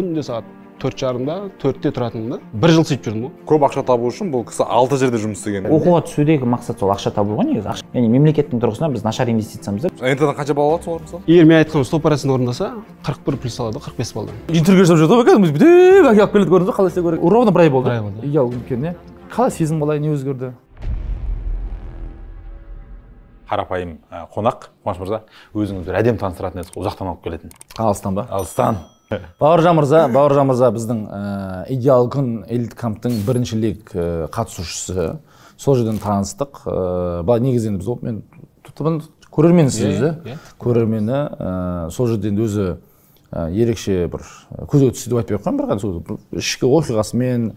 күнде сағат төрт жарымда төртте тұратынмын да бір жыл сөйтіп жүрдім ғой көп ақша табу үшін бұл кісі алты жерде жұмыс істеген оқуға түсудегі мақсат сол ақша табу ғой негізі ақша яғни мемлекеттің тұрғысынан біз нашар инвестициямыз деп нт қанша балл алады солар мысалы егер мен айтқан сто процент орындаса қырық бір плюс алады қырық бес балдан интервью жасап жүрді ғой кәдімгі бүйтіп алып келеді көрдіңіз ба қалай істеу керек ровно бір ай болды бір ай болды иә үлкен иә қалай сезім қалай не өзгерді қарапайым қонақ қуаныш мырза өзіңізді бір әдемі таныстыратын едік ұзақтан алып келетін алыстан ба алыстан бауыржан мырза бауыржан мырза біздің ә, идеал күн элит камптың бірінші лек ә, э, қатысушысы сол жерден таныстық ә, былай негізі енді біз мен көрерменсіз иә, иә. өзі көрермені ә, сол жерден өзі ә, ерекше бір көзге түсті деп айтпай ақ қояйын бірақ сол ішкі оқиғасымен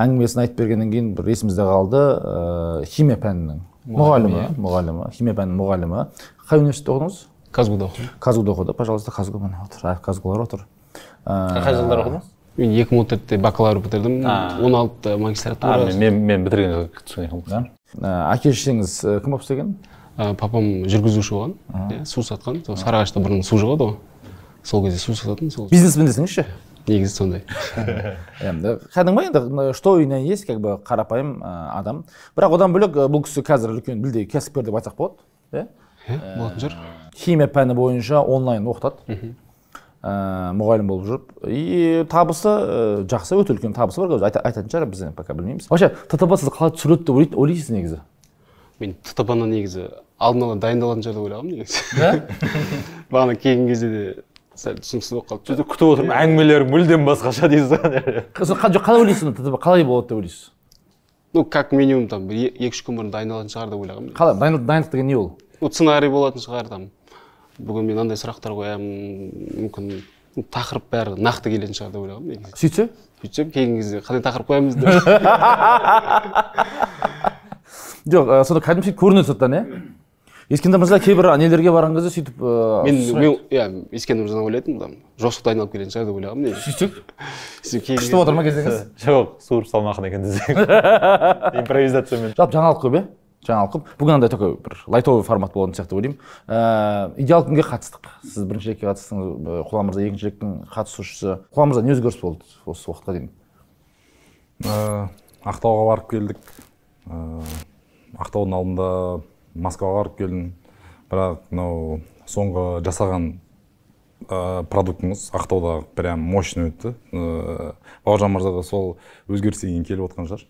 әңгімесін айтып бергеннен кейін бір есімізде қалды ә, химия пәнінің мұғалімі иә. мұғалімі химия пәнінің мұғалімі қай университетте оқыдыңыз казгуда оқыдым казгуда оқыды пожалуйста казгу міне отыр казгулар отыр қай жылдары оқыдыңыз мен екі мың он төртте бакалавр бітірдім он алтыда магистратура мен мен бітірген жылы әке шешеңіз кім болып істеген папам жүргізуші болған иә су сатқан сол сарыағашта бұрын су жоқ ғой сол кезде су сататын сол бизнесмен десеңізші негізі сондай енді кәдімгі ғой енді что штойный есть как бы қарапайым э, адам бірақ одан бөлек э, бұл кісі қазір үлкен білдей кәсіпкер деп айтсақ болады иә иә болатын э, шығар химия пәні бойынша онлайн оқытады ә, э, мұғалім болып жүріп и табысы ә, жақсы өте үлкен табысы бар қазір айта, айтатын шығар біз пока білмейміз вообще ттп сізді қалай түсіреді деп ойлайсыз негізі мен ттп ны негізі алдын ала дайындалатын шығар деп ойлағанмын негізі бағана келген кезде де сәл түсініксіз болып қалды сөйтіп күтіп отырмын әңгімелері мүлдем басқаша дейсіз ғой жоқ қалай ойлайсыз ттп қалай болады деп ойлайсыз ну как минимум там екі үш күн бұрын дайындалатын шығар деп ойлағанмын қалай дайындық деген не ол сценарий болатын шығар там бүгін мен мынандай сұрақтар қоямын мүмкін тақырып бәрі нақты келетін шығар деп ойлағанмын негізі сөйтсе сөйтсем келген кезде қандай тақырып қоямыз деп жоқ сонда кәдімгі сөйтіп көрінеді сырттан иә ескендір мырза кейбір нелерге барған кезде сөйтіп мен мен иә ескендір мырзаны ойлайтынмын там айналып келетін шығар деп ойлағанмын негізі сөйтсек болып отыр ма кезде жоқ суырып салмақ екен десең импровизациямен жалпы жаңалық көп иә жаңалық қылып бүгін андай такой бір лайтовый формат болатын сияқты ойлаймын ә, идеал күнге қатыстық сіз бірінші рекке қатыстыңыз э, құлан мырза екінші ректің қатысушысы құлан мырза не өзгеріс болды осы уақытқа дейін ә, ақтауға барып келдік ә, ақтаудың алдында москваға барып келдім бірақ мынау соңғы жасаған ә, продуктымыз ақтауда прям мощный өтті ә, бауыржан мырза сол өзгеріс деген келіп отқан шығар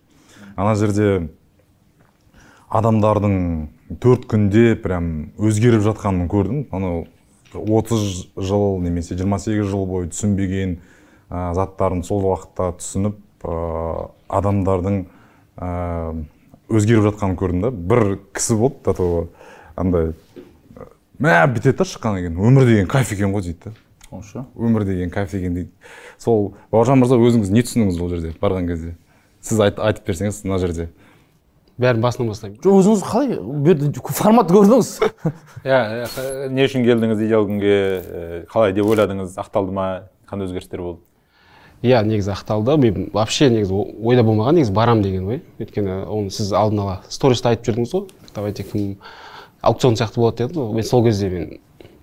ана жерде адамдардың төрт күнде прям өзгеріп жатқанын көрдім анау отыз жыл немесе 28 жыл бойы түсінбеген ә, заттарын сол уақытта түсініп ә, адамдардың ә, өзгеріп жатқанын көрдім да бір кісі болды до того андай мә бітеді да шыққаннан кейін өмір деген кайф екен ғой дейді да өмір деген кайф екен дейді сол бауыржан мырза өзіңіз не түсіндіңіз бұл жерде барған кезде сіз айтып берсеңіз мына жерде бәрін басынан бастаймын жоқ өзіңіз қалай форматты көрдіңіз иә не үшін келдіңіз идеал күнге қалай деп ойладыңыз ақталды ма қандай өзгерістер болды иә негізі ақталды мен вообще негізі ойда болмаған негізі барам деген ой өйткені оны сіз алдын ала сториста айтып жүрдіңіз ғой давайте кім аукцион сияқты болады дедіңіз ғой мен сол кезде мен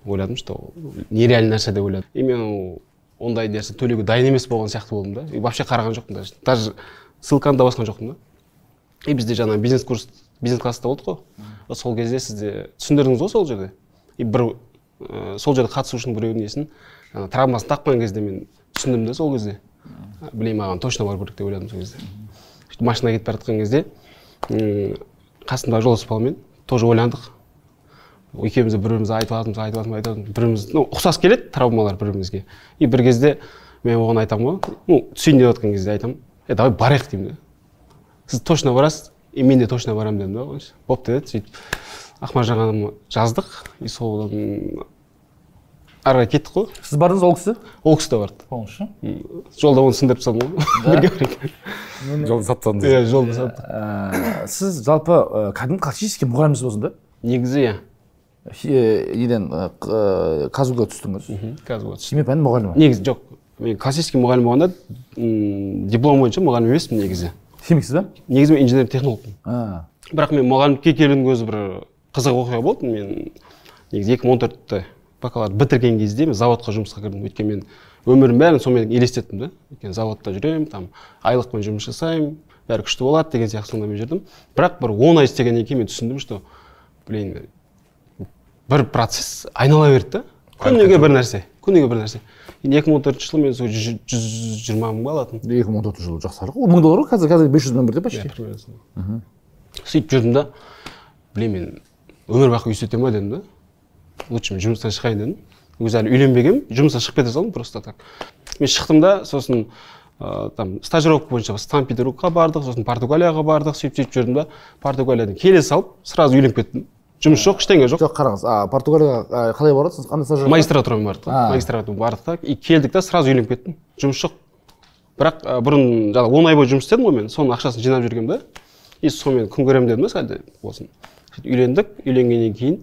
ойладым что нереальный нәрсе деп ойладым и мен ондай нәрсе төлеуге дайын емес болған сияқты болдым да и вообще қараған жоқпын даже даже ссылканы да басқан жоқпын да и бізде жаңа бизнес курс бизнес класста болды қой сол кезде сізде түсіндірдіңіз ғой сол жерде и бір ә, сол жерде қатысушының біреудің несін ә, э, травмасын таққан кезде мен түсіндім де сол кезде білемін маған точно бару керек деп ойладым сол кезде сөйтіп машина кетіп бара жатқан кезде қасымдағы жолдас баламен тоже ойландық екеуміз бір бірімізді айтып жатырмыз айтып жатырмыз айтып жатырмыз біріміз ну ұқсас келеді травмалар бір бірімізге и бір кезде мен оған айтамын ғой ну түсейін деп жатқан кезде айтамын е давай барайық деймін да сіз точно барасыз и мен де точно барамын дедім да короче бопты деді сөйтіп ақмаржан ханымға жаздық и содан ары қарай кеттік қой сіз бардыңыз ол кісі ол кісі де барды оңшы жолда оны сындырып тастадым ғой бірге жолды сатып тастадыңыз иә жолды саттық э, сіз жалпы э, кәдімгі классический мұғалімсіз болсын да негізі иә э, неден казуға түстіңіз казгуға түстім химия пәнінің мұғалімі негізі жоқ мен классический мұғалім болғанда диплом бойынша мұғалім емеспін негізі химиксіз ба негізі мен инженер технологпын бірақ мен мұғалімдікке келудің өзі бір қызық оқиға болды мен негізі екі мың он төртті бакалавр бітірген кезде мен заводқа жұмысқа кірдім өйткені мен өмірімнің бәрін сонымен елестеттім да өйткені заводта жүремін там айлықпен жұмыс жасаймын бәрі күшті болады деген сияқты сондаймен жүрдім бірақ бір он ай істегеннен кейін мен түсіндім что блин бір процесс айнала берді да күніге бір нәрсе күніге бір нәрсе енді екі мың он төртінші жылы мен сол жүз жиырма мыңға алатынмын екі мың он төртінші жылы жақсы ғой мың доллар ғой қазір қазір бес жүз мың бірде почти сөйтіп жүрдім да білемін мен өмір бақи үй ма дедім да лучше мен жұмыстан шығайын дедім өзі әлі үйленбегенмін жұмыстан шығып кете салдым просто так мен шықтым да сосын ыыы там стажировка бойынша санкт петербургқа бардық сосын португалияға бардық сөйтіп сөйтіп жүрдім да португалиядан келе салып сразу үйленіп кеттім жұмыс жоқ ештеңе жоқ жоқ қараңыз португалияға қалай бардыңыз қандай стажировка магистратурамен бардық та бардық та и келдік та сразу үйленіп кеттім жұмыс жоқ бірақ бұрын жаңағы он ай бойы жұмыс істедім ғой мен соның ақшасын жинап жүргенмін да и сонымен күн көремін дедім да сәлде болсын үйлендік үйленгеннен кейін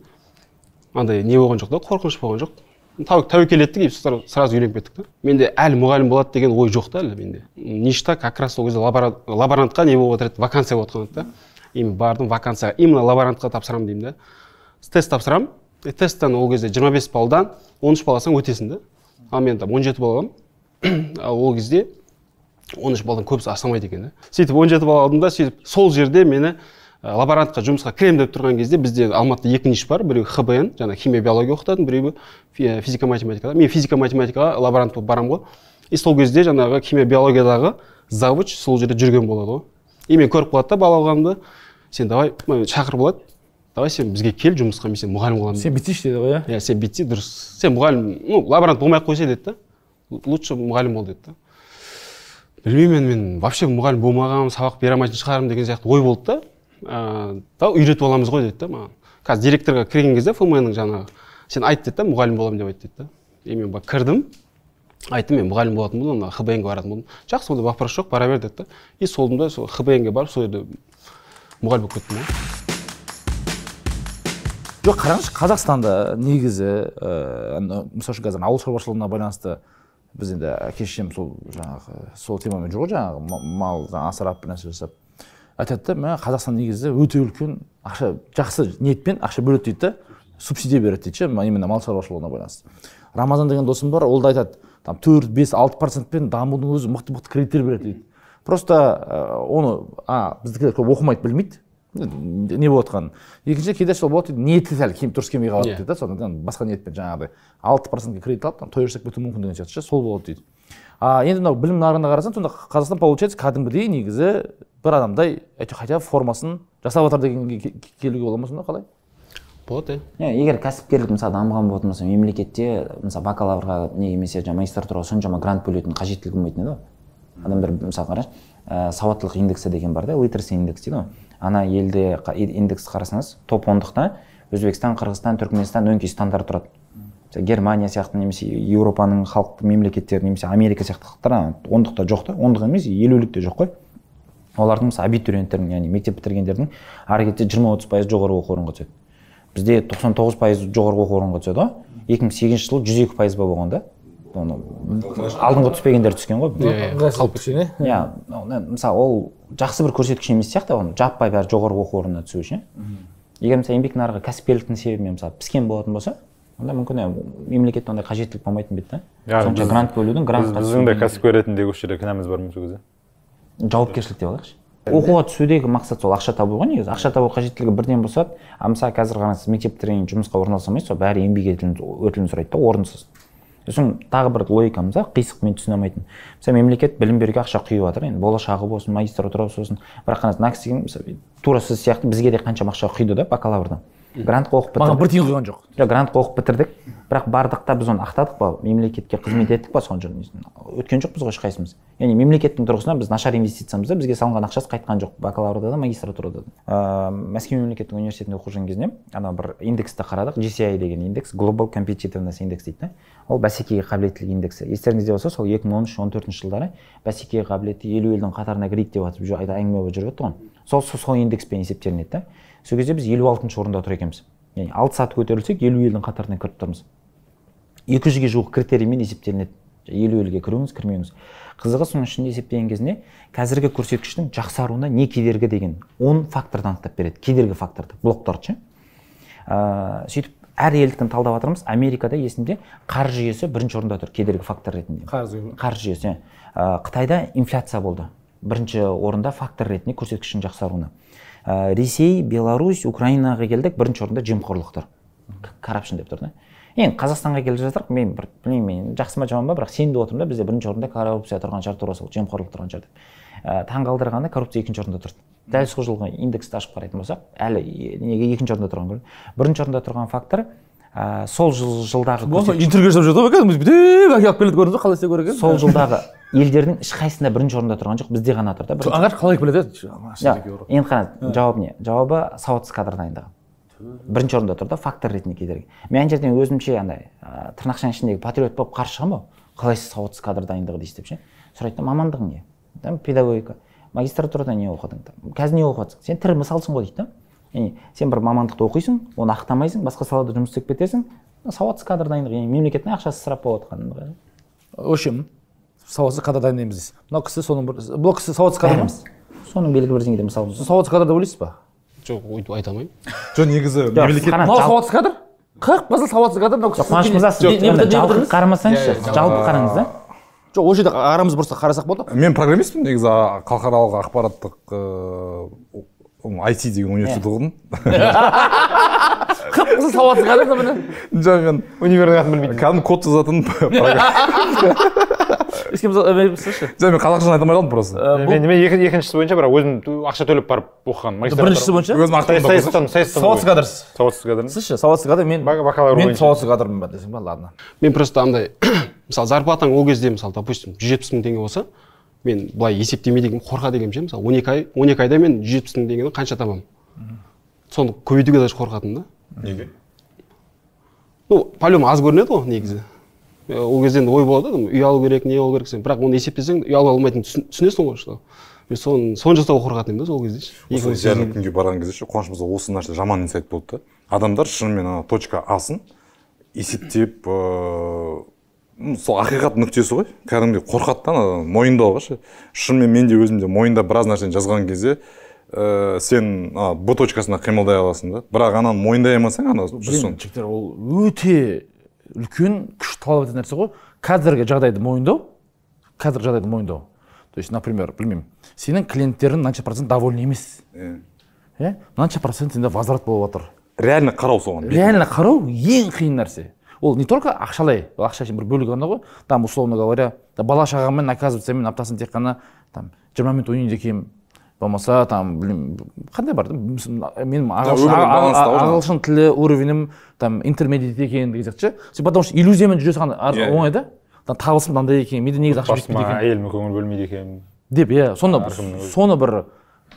андай не болған жоқ та қорқыныш болған жоқ тәуекел еттік и сразу үйленіп кеттік та менде әлі мұғалім болады деген ой жоқ та әлі менде ништа как раз ол кезде лаборантқа не болып жатыр еді вакансия болып жатқан еді да им бардым вакансияға именно лаборантқа тапсырамын деймін да тест тапсырамын э, и тесттен ол кезде 25 баллдан 13 балл алсаң өтесің да ал мен там он жеті балл аламын ол кезде 13 баллдан көбісі асылмайды екен да сөйтіп он жеті балл алдым да сөйтіп сол жерде мені лаборантқа жұмысқа кіремін деп тұрған кезде бізде алматыда екі ниш бар біреуі хбн жаңағы химия биология оқытатын біреуі э, физика математикада мен физика математикаға лаборант болып барамын ғой и сол кезде жаңағы химия биологиядағы завуч сол жерде жүрген болады ғой и мен көріп қалады да бала алғанымды сен давай шақырып алады давай сен бізге кел жұмысқа мен сен мұғалім боламын сен бүйтсейші деді ғой иә иә сен бүйтсе дұрыс сен мұғалім ну лаборант болмай ақ қойса деді да лучше мұғалім бол деді да білмеймін мен мен вообще мұғалім болмағанмын сабақ бере алмайтын шығармын деген сияқты ой болды да да давай үйретіп аламыз ғой деді да маған қазір директорға кірген кезде фмның жаңағы сен айт деді да мұғалім боламын деп айт деді да и мен кірдім айттым мен мұғалім болатын болдым мына хбн ге баратын болдым жақсы онда вопрос жоқ бара бер деді да и да сол хбн ге барып сол жерде мұғалім болып кеттім жоқ қараңызшы қазақстанда негізі ыыы э, мысалы үшін қазір ауыл шаруашылығына байланысты біз енді әке шешем сол жаңағы сол темамен жүр ғой жаңағы мал жаңағы асырап бір нәрсе жасап айтады да мә қазақстан негізі өте үлкен ақша жақсы ниетпен ақша бөледі дейді да субсидия береді дейді ше именно мал шаруашылығына байланысты рамазан деген досым бар ол да айтады там төрт бес алты процентпен дамудың өзі мықты мықты кредиттер береді дейді просто э, оны а біздікілер көп оқымайды білмейді не болып жатқанын екінші кейде сол болады дейді ниеті сәл киім дұрыс келмей қалады иә. дейді да сондықтан басқа ниетпен жаңағыдай алты процентке кредит алып там той жасап кетуі мүмкін деген сияқты ше сол болады дейді а енді мынау білім нарығына қарасаң сонда қазақстан получается кәдімгідей негізі бір адамдай хотя бы формасын жасап жатыр дегенге келуге бола ма сонда қалай болады иә иә егер кәсіпкерлік мысалы дамыған болатын болса мемлекетте мысалы бакалаврға не немесе жаңағы магистратураға соншама грант бөлетін қажеттілік болмайтын еді ғой адамдар мысалы қарашы ә, сауаттылық индексі деген бар да литерси индекс дейді ғой ана елде индекс қарасаңыз топ ондықта өзбекстан қырғызстан түркіменстан өңкей стандарт тұрады германия сияқты немесе еуропаның халық мемлекеттері немесе америка сияқты халықтар ондықта жоқ та ондық емес елулікте жоқ қой олардың мысалы абитуриенттердің яғни мектеп бітіргендердің ары кетсе жиырма отыз пайызы жоғары оқу орынға түседі бізде 99 пайыз жоғарғы оқу орынға түседі ғой екі мың сегізінші жылы жүз екі пайыз ба болған да оны алдыңғы түспегендер түскен ғой иә, иә қалып кеткен иә иә мысалы ол жақсы бір көрсеткіш емес сияқты оны жаппай бәрі жоғарғы оқу орнына түсу үшін егер мысалы еңбек нарығы кәсіпкерліктің себебімен мысалы піскен болатын болса онда мүмкін иә, мемлекетте ондай қажеттілік болмайтын ба еді да сонша грант бөлудің грант біздің де кәсіпкер ретінде осы жерде кінәміз бар ма сол кезде жауапкершілік деп алайықшы оқуға түсудегі мақсат сол ақша табу ғой негізі ақша табу қажеттілігі бірден босады ал мысалы қазір қараңыз бітірген жұмысқа орналаса ғой бәрі еңбек өтілін сұрайды да орынсыз сосын тағы бір логикамыз да қисық мен түсіне алмайтын мысалы мемлекет білім беруге ақша құйып жатыр енді болашағы болсын магистратура болсын бірақ қана мына кісіге тура сіз сияқты бізге де қаншама ақша құйды да бакалаврдан грантқа оқып бітірдік маған бір тиын құйған жоқ жоқ грантқа оқып бітірдік бірақ бардық та біз оны ақтадық па мемлекетке қызмет еттік па соған несін өткен жоқпыз ғой ешқайсымыз яғни мемлекеттің тұрғысынан біз нашар инвестициямыз да бізге салынған ақшасы қайтқан жоқ бакалаврда да магистратурада да ә, мәскеу мемлекеттік университетінде оқып жүрген кезде анау бір индексті қарадық gci деген индекс global competitiveness индекс дейді да ол бәсекеге қабілеттілік индексі естеріңізде болса сол екі мың он үш он төртінші жылдары бәсекеге қабілетті елу елдің қатарына кірейік деп жатып әңгіме болып жүріп еді ғой сол сол индекспен есептелінеді да сол кезде біз елу алтыншы орында тұр екенбіз яғни алты саты көтерілсек елу елдің қатарына кіріп тұрмыз екі жүзге жуық критериймен есептелінеді елу елге кіруіңіз кірмеуіңіз қызығы соның ішінде есептеген кезінде қазіргі көрсеткіштің жақсаруына не кедергі деген он факторды анықтап береді кедергі факторды блоктарды ше ә, сөйтіп әр елдікін талдап жатырмыз америкада есімде қаржы жүйесі бірінші орында тұр кедергі фактор ретінде қарыз қар жүйесі ә, қытайда инфляция болды бірінші орында фактор ретінде көрсеткіштің жақсаруына ә, ресей беларусь украинаға келдік бірінші орында жемқорлық тұр деп тұр да енді қазақстанға келе жатырық мен бір білмеймін мен жақсы ма жаман ба бірақ сенді отырмын да бізде бірінші орында коррупция тұрған шығар тура сол жемқорлық тұрған шығар деп э, ә, таңқалдырғаны коррупция екінші орында тұрды дәл сол жылғы индексті ашып қарайтын болсақ әлі неге екінші орында тұрған бірінші орында тұрған фактор ә, сол жыл, жылдағы интервью жасап жатыр ғой кәдімгі бүйтіп алып келеді көрдіңіз ба қалай істеу керек сол жылдағы елдердің ешқайсысында бірінші орында тұрған жоқ бізде ғана тұр да аңғар қалай келеді енді қараңыз жауабы не жауабы сауатсыз кадр дайындығы бірінші орында тұр да фактор ретінде кедергі мен ана жерден өзімше андай ә, тырнақшаның ішіндегі патриот болып қарсы шығамын ғой қалай сіз сауатсыз кадр дайындығы дейсіз деп ше сұрайды да мамандығың не там педагогика магистратурада не оқыдың қазір не оқып жатрсың сен тірі мысалсың ғой дейді да яғни сен бір мамандықты оқисың оны ақтамайсың басқа салада жұмыс істеп кетесің сауатсыз кадр дайындық яғни мемлекеттің ақшасы ысырап болып в общем сауатсыз кадр дайындаймыз дейсіз мынау кісі соның бір бұл кісі сауатсыз кадр емес соның белгілі бір деңгейде мысалы сауатсыз кадр деп ойлайсыз ба жоқ өйтіп айта алмаймын жоқ негізі мемлекет мынау сауатсыз кадр қырық процент сауатсыз кадр мынау кісі қуаныш мырза сіз қарамасаңызшы иә, иә, жалпы иә. қараңыз да жоқ ол жерде арамыз просто қарасақ болды мен программистпін негізі халықаралық ақпараттық э, IT деген университет оқыдым қып қызыл сауатсыз қадам замана жоқ мен универдің атын білмейтін кәдімгі код жазатын жоқ мен қазақшаны айта алмай қалдым просто мен екіншісі бойынша бірақ өзім ақша төлеп барып оқығанмын біріншісі бойынша өзім сауатсыз кадрсыз сауатсыз кадр сіз ше сауатсыз кадр мен бакалавр мен сауатсыз кадрмын ба десем ба ладно мен просто андай мысалы зарплатаң ол кезде мысалы допустим жүз жетпіс мың теңге болса мен былай есептеме деген қорқа дегенім ше мысалы он екі ай он екі айда мен жүз жетпіс мың теңгені қанша табамын соны көбейтуге даже қорқатынмын да неге ну по любому аз көрінеді ғой негізі э, ол кезде енді ой болады там үй алу керек не алу керек сен бірақ оны есептесең үй ала алмайтынын түсінесің ғой что мен соны соны жасауға қорқатын едім да сол кезде осы күнге барған кезде ше қуаныш мырза осы нәрсе жаман инсайт болды да адамдар шынымен ана точка асын есептеп ыыы э, сол ақиқат нүктесі ғой кәдімгідей қорқады да ана мойындауға ше шынымен мен де өзім де мойындап біраз нәрсені жазған кезде ә, сен а, б точкасына қимылдай аласың да бірақ ананы мойындай алмасаң ана жүрсің жігіттер ол өте үлкен күш талап ететін нәрсе ғой қазіргі жағдайды мойындау қазіргі жағдайды мойындау то есть например білмеймін сенің клиенттерің мынанша процент довольны емес иә э. мынанша э? процент сенде возврат болып жатыр реально қарау соған реально қарау ең қиын нәрсе ол не только ақшалай ол ақша бір бөлігі ғана ғой там условно говоря бала шағаммен оказывается мен аптасына тек қана там жиырма минут ойнайды екенмін болмаса там білмеймін қандай бар менің ағылшын тілі уровенім там интермедиат екен деген сияқты ше потому что иллюзиямен жүре салған иә, оңай иә. да табысым мынандай екен менде негізі ақша жетпейді екен әйеліме көңіл бөлмейді екенмін деп иә соны соны бір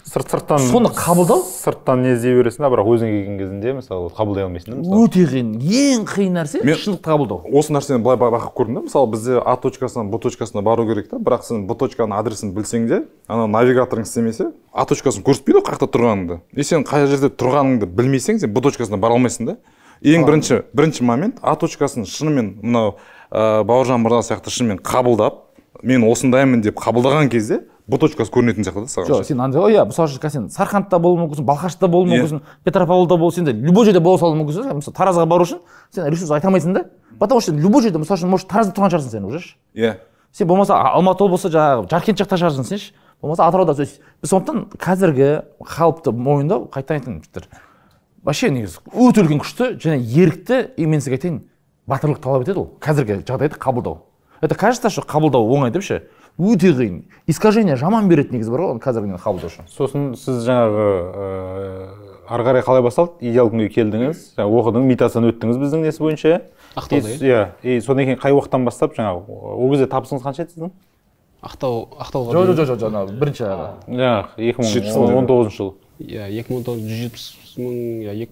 сырт сырттан соны қабылдау сырттан не іздей бересің да бірақ өзіңе келген кезінде мысалы қабылдай алмайсың да мысалы өте қиын ең қиын нәрсе мен шындықты қабылдау осы нәрсені былай байқап көрдім да мысалы бізде а точкасынан б точкасына бару керек та бірақ сен б точканың адресін білсең де ана навигаторың істемесе а точкасын көрсетпейді ғой қай жақта тұрғаныңды и сен қай жерде тұрғаныңды білмесең сен б точкасына бара алмайсың да ең бірінші бірінші момент а точкасын шынымен мынау ыыы бауыржан мырза сияқты шынымен қабылдап мен осындаймын деп қабылдаған кезде быточкасы көрінетін сияқты да саған жоқ сен андай ғой иә мысалы үшін сен сарқандта болуы мүмкінсің балқашта болуы иә. мүмкінсің петропавлда бол сенде любой жерде бола салуы мүмкінсің мысалы таразға бару үшін сен ресурс айта алмайсың да потому что любой жерде мысалы үшін может таразда тұрған шығарсың сен уже иә сен болмаса алматы облысы жаңағы жаркент жақта шығарсың сен ші болмаса атырауда то есть біз сондықтан қазіргі халықты мойындау қайтадан айтамын жігіттер вообще негізі өте үлкен күшті және ерікті и мен сізге айтайын батырлық талап етеді ол қазіргі жағдайды қабылдау это кажется что қабылдау оңай деп ше өте қиын искажение жаман береді негізі бар ғой қазіргі қабылдаушы үшін сосын сіз жаңағы ыыы э, ары қарай қалай басталды идеал күнге келдіңіз жаңағы оқыдың медитациядан өттіңіз біздің несі бойынша ақтауда иә. иә и содан кейін қай уақыттан бастап жаңағы ол кезде табысыңыз қанша еді сіздің ақтау ақтауға жоқ жоқ жоқ жоқ бірінші жаңағы екі мың он тоғызыншы жыл иә екі мың он тоғыз жүз жетпіс мың иә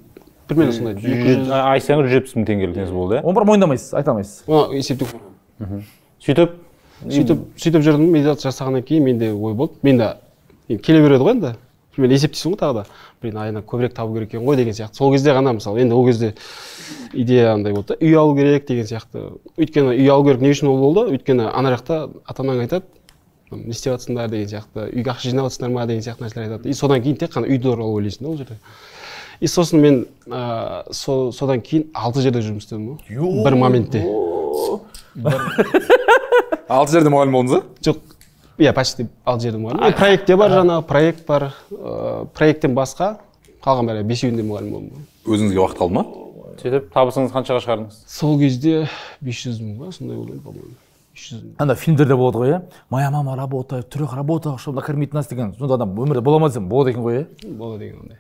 примерно сондай сайын жүз жетпіс мың теңгелік несі болды иә оны бірақ мойындамайсыз айта алмайсыз оны есептеп сөйтіп сөйтіп сөйтіп жүрдім медитация жасағаннан кейін менде ой болды менде келе береді ғой енді мен есептейсің ғой тағы да блин айына көбірек табу керек екен ғой деген сияқты сол кезде ғана мысалы енді ол кезде идея андай болды да үй алу керек деген сияқты өйткені үй алу керек не үшін ол болды өйткені ана жақта ата анаң айтады не істеп жатсыңдар деген сияқты үйге ақша жинап жатсыңдар ма деген сияқты нәрселер айтады и содан кейін тек қана үй туралы ойлайсың да ол жерде и сосын мен ә, содан кейін алты жерде жұмыс істедім ғой бір моментте алты жерде мұғалім болдыңыз ба жоқ иә почти алты жерде мұғалім проектте бар жаңағы проект бар ыыы э, проекттен басқа қалған бәрі бесеуінде мұғалім болдым өзіңізге уақыт қалды ма сөйтіп табысыңызды қаншаға шығардыңыз сол кезде бес жүз мың ба сондай болды по моему бес жүз андай фильмдерде болады ғой иә моя мама работает в трех работах чтобы накормить нас деген сонда адам өмірде бола ма десем болады екен ғой иә болады екен ондай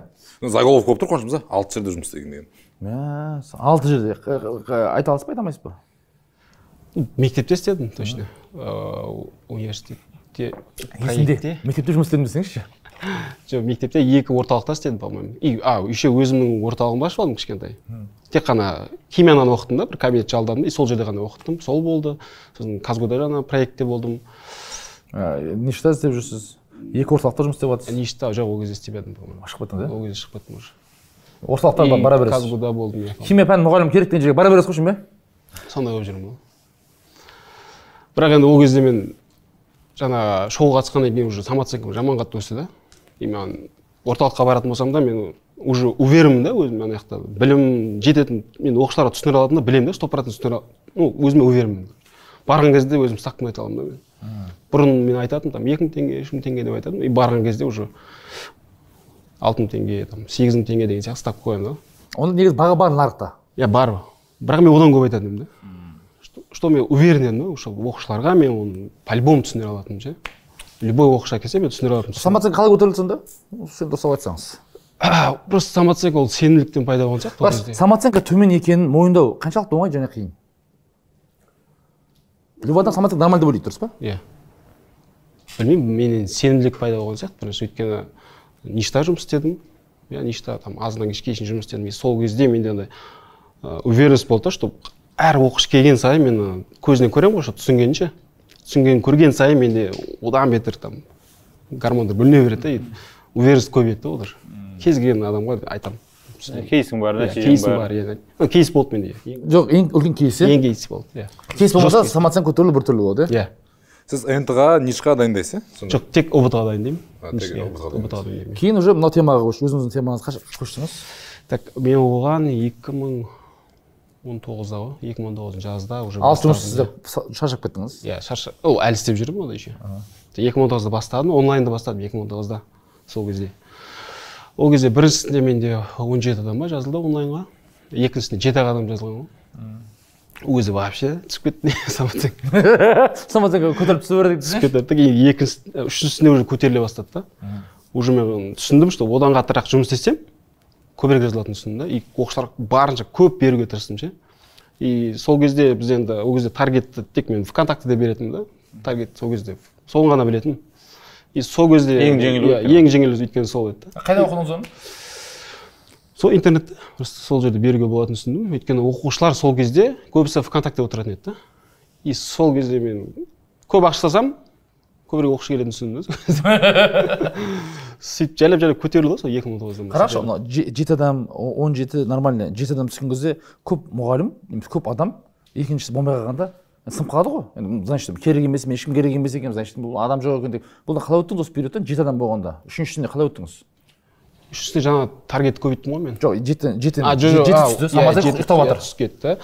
иә заголовок болып тұр қуанышымызда алты жерде жұмыс істеген деген алты жерде айта аласыз ба айта алмайсыз ба мектепте істедім точно э, университетте есіңде мектепте жұмыс істедім десеңізші жоқ мектепте екі орталықта істедім по моему и а еще өзімнің орталығымды ашып алдым кішкентай тек қана химияны оқыттым да бір кабинет жалдадым и сол жерде ғана оқыттым сол болды сосын казгуда жаңағы проектте болдым ништа істеп жүрсіз екі орталықта жұмыс істеп жатырсыз ништа жоқ ол кезде істеп по моему шығып кеттіңіз иә ол кезде шығып кеттім уже орталықтарға бара бересіз казгуда болдым химия пәнінің мұғалімі керек деген жерге бара бересіз ғой шынымен ба сондай болып жүрмін ғой бірақ енді ол кезде мен жаңағы шоуға қатысқаннан кейін уже самооценкам жаман қатты өсті да и маған орталыққа баратын болсам да мен уже уверенмін да өзім ана жақта білім жететін мен оқушыларға түсіндіре да білемін да сто процент түсіндіре ну өзіме уверенмін барған кезде өзім ставкамды айта аламын да мен бұрын мен айтатынмын там екі мың теңге үш мың теңге деп айтатынмын и барған кезде уже алты мың теңге там сегіз мың теңге деген сияқты ставка қоямын да оның негізі баға бар нарықта иә бар бірақ мен одан көп айтатын едім да что мен уверенен ошол окуучуларга мен оны по любому түсіндіре алатынмын ше любой оқушыға келсе мен түсіндіре алатынмын самооценка қалай көтеріледі сонда сен дұрыстап айтсаңыз просто самооценка ол сенімділіктен пайда болған сияқты самооценка төмен екенін мойындау қаншалықты оңай және қиын любой адам самооценка нормальный деп ойлайды дұрыс па иә білмеймін менен сенімділік пайда болған сияқты бірінші өйткені ништа жұмыс істедім иә ништа там азаннан кешке шейін жұмыс істедім и сол кезде менде андай уверенность болды да что әр оқыш келген сайын мен көзінен көремін ғой түсінгенше түсінгенін көрген сайын менде одан бетер там гормондар бөліне береді да уверенность көбейеді да олар кез келген адамға айтамын кейсің бар да иә, кейсім бар иә кейс болды менде жоқ ең үлкен кейс иә ең кейс болды иә кейс болмаса самооценка түрлі біртүрлі болады иә иә сіз нт ға нишқа дайындайсыз иә жоқ тек ұбт ға дайындаймын кейін уже мынау темаға көш өзіңіздің темаңызға көштіңіз так мен оған екі мың он тоғызда ғой екі мың он тоғыз жазда уже ал жұмыс іздеп шаршап кеттіңіз иә шаршап ол әлі істеп жүрмін оны еще екі мың он тоғызда бастадым онлайнды бастадым екі мың он тоғызда сол кезде ол кезде біріншісінде менде он жеті адам ба жазылды онлайнға екіншісінде жеті ақ адам жазылған ғой өзі вообще түсіп кетті самооценк самооценка көтеріліп түсе берді түсіп кетті да екінші үшіншісінде уже көтеріле бастады да уже мен түсіндім что одан қаттырақ жұмыс істесем көбірек жазылатынын түсіндім да и оқушылар барынша көп беруге тырыстым ше и сол кезде біз енді ол кезде таргетті тек мен вконтактеде беретінмін да таргет сол кезде соны ғана білетінмін и сол кезде ең жеңіл иә, ең жеңіл өйткені сол еді да қайда оқыдыңыз оны сол интернетте просто сол жерде беруге болатынын түсіндім өйткені оқушылар сол кезде көбісі вконтактеде отыратын еді да и сол кезде мен көп ақша салсам көбірек оқушы келетінін түсіндім да сөйтіп жайлап жайлап көтерілді ғой сол екі мың тоғыздан қарашы мына жеті адам он жеті нормально жеті адам түскен кезде көп мұғалім көп адам екіншісі болмай қалғанда сынып қалады ғой енді значит керек емес мен ешкім керек емес екенмін значит бұл адам жоқ екен деп бұл қалай өттіңіз осы периодтан жеті адам болғанда үшіншісінде қалай өттіңіз үшіншісі жаңа таргетті көбейттім ғой мен жоқ жеті жеті жеті түсіп кетті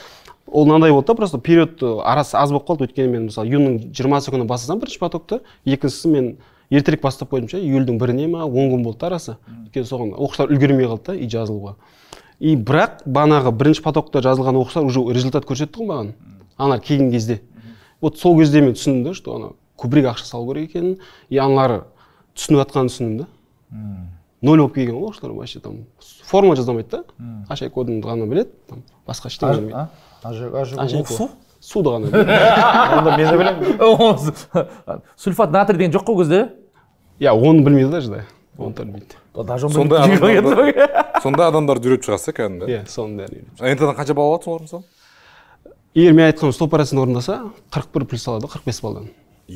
ол мынандай болды да просто период э, арасы аз болып қалды өйткені мен мысалы июньнің жиырмасы күні бастасам бірінші потокты екіншісі мен ертерек бастап қойдым ше июльдің біріне ма он күн болды арасы өйткені соған оқушылар үлгермей қалды да и жазылуға и бірақ бағанағы бірінші потокта жазылған оқушылар уже результат көрсетті ғой маған аналар келген кезде вот сол кезде мен түсіндім да что ана көбірек ақша салу керек екенін и аналар түсініп жатқанын түсіндім да ноль болып келген ғой оқушылар вообще там форма жаза алмайды да ашай кодын ғана біледі там басқа ештеңе білмейді суды ғана онда мен де білемін сульфат натрий деген жоқ қой ол кезде иә оны білмейді даже да оны білмейді сонда адамдар адамдарды үйретіп шығасыз иә кәдімгі иә соның бәрін үйретіп нтдан қанша балл алады солар мысалы егер мен айтқан сто процент орындаса қырық бір плюс алады қырық бес балдан е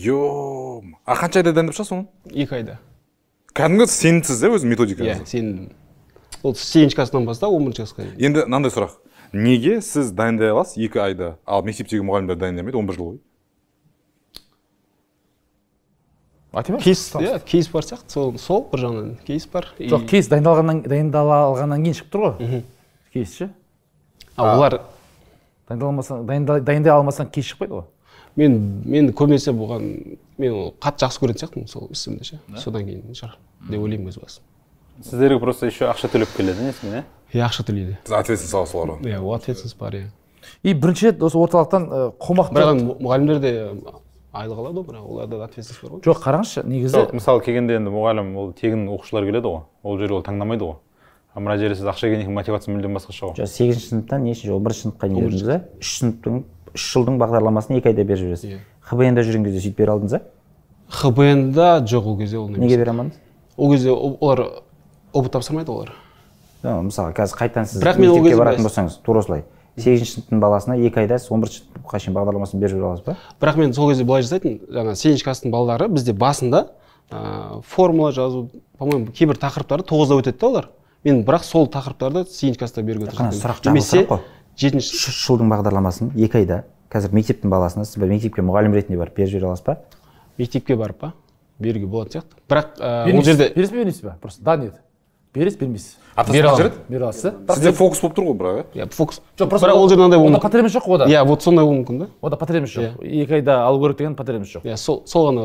а қанша айда дайындап шығасыз оны екі айда кәдімгі сенімсіз иә өзі методикаңызға иә сенімдімін ол сегізінші класстан бастап он бірінші классқа дейін енді мынандай сұрақ неге сіз дайындай аласыз екі айда ал мектептегі мұғалімдер дайындамайды он бір жыл бойы айта кейс иә кейс бар сияқты сол сол бір жағынан кейс бар жоқ кейс дайындалғаннан дайындала алғаннан кейін шығып тұр ғой кейс ше а олар дайындалмасаң дайындай алмасаң кейс шықпайды ғой мен мен көбінесе бұған мен ол қатты жақсы көретін сияқтымын сол ісімді ше содан кейін шығар деп ойлаймын өз басым сіздерге просто еще ақша төлеп келеді несімен иә иә ақша төлейді ответственность саласыз оларға иә ол ответственность бар иә и бірінші рет осы орталықтан қомақты бірақ мұғалімдер де айлық алады ғой бірақ оларда да ответственность бар ғой жоқ қараңызшы негізі мысалы келгенде енді мұғалім ол тегін оқушылар келеді ғой ол жерде ол таңдамайды ғой а мына жерде сіз ақша келгеннен кейін мотивация мүлдем басқаша ғой жоқ сегізінші сыныптан үшін он бірінші сыныпқа дейін жүрдіңіз да үш сыныптың үш жылдың бағдарламасын екі айда беріп жібересіз иә хбн да жүрген кезде сөйтіп бере алдыңыз ба хбн да жоқ ол кезде ол неге бере алмадыңыз ол кезде олар опыт тапсырмайды олар мысалы қазір қайтадан сіз бірақ мен ол баратын болсаңыз тура осылай сегізінші сыныптың баласына екі айда сіз он бірінші сыныпқа шейін бағдарламасын беріп жібере аласыз ба бірақ мен сол кезде былай жасайтын жаңағы сегізінші класстың балалары бізде басында ә, формула жазу по моему кейбір тақырыптарды тоғызда өтеді да олар мен бірақ сол тақырыптарды сегізінші класста беруге тырысамын сұрақ немесе жетінші үш жылдың бағдарламасын екі айда қазір мектептің баласына сіз мектепке мұғалім ретінде барып беріп жібере аласыз ба мектепке барып па беруге болатын сияқты бірақ ә, ол жерде бересіз бе бермейсіз ба просто да нет бересіз бермейсіз бере аламын бере аласыз сізде фокус болып тұр ғой бірақ иә фокус жоқ просто бірақ ол жерде андай онда потребность жоқ ода иә вот сондай болуы мүмкін да ода потребность жоқ иә. екі айда алу керек деген потребность жоқ иә сол сол ғана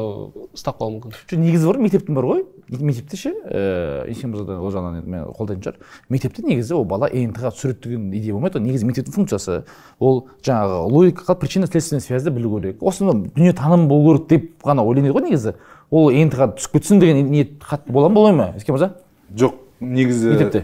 ұстап қалуы мүмкін жоқ негізі бар мектептің бар ғой мектепте ше ііі э, есен да ол жағынан енді мен қолдайтын шығар мектепте негізі ол бала нт ға түсіреді деген идея болмайды ғой негізі мектептің функциясы ол жаңағы логикалық причина следственный связьді білу керек осыны дүниетаным болу керек деп ғана ойланады ғой негізі ол нт ға түсіп кетсін деген ниет қатты бола ма болмай ма есен мырза жоқ негізі мектепте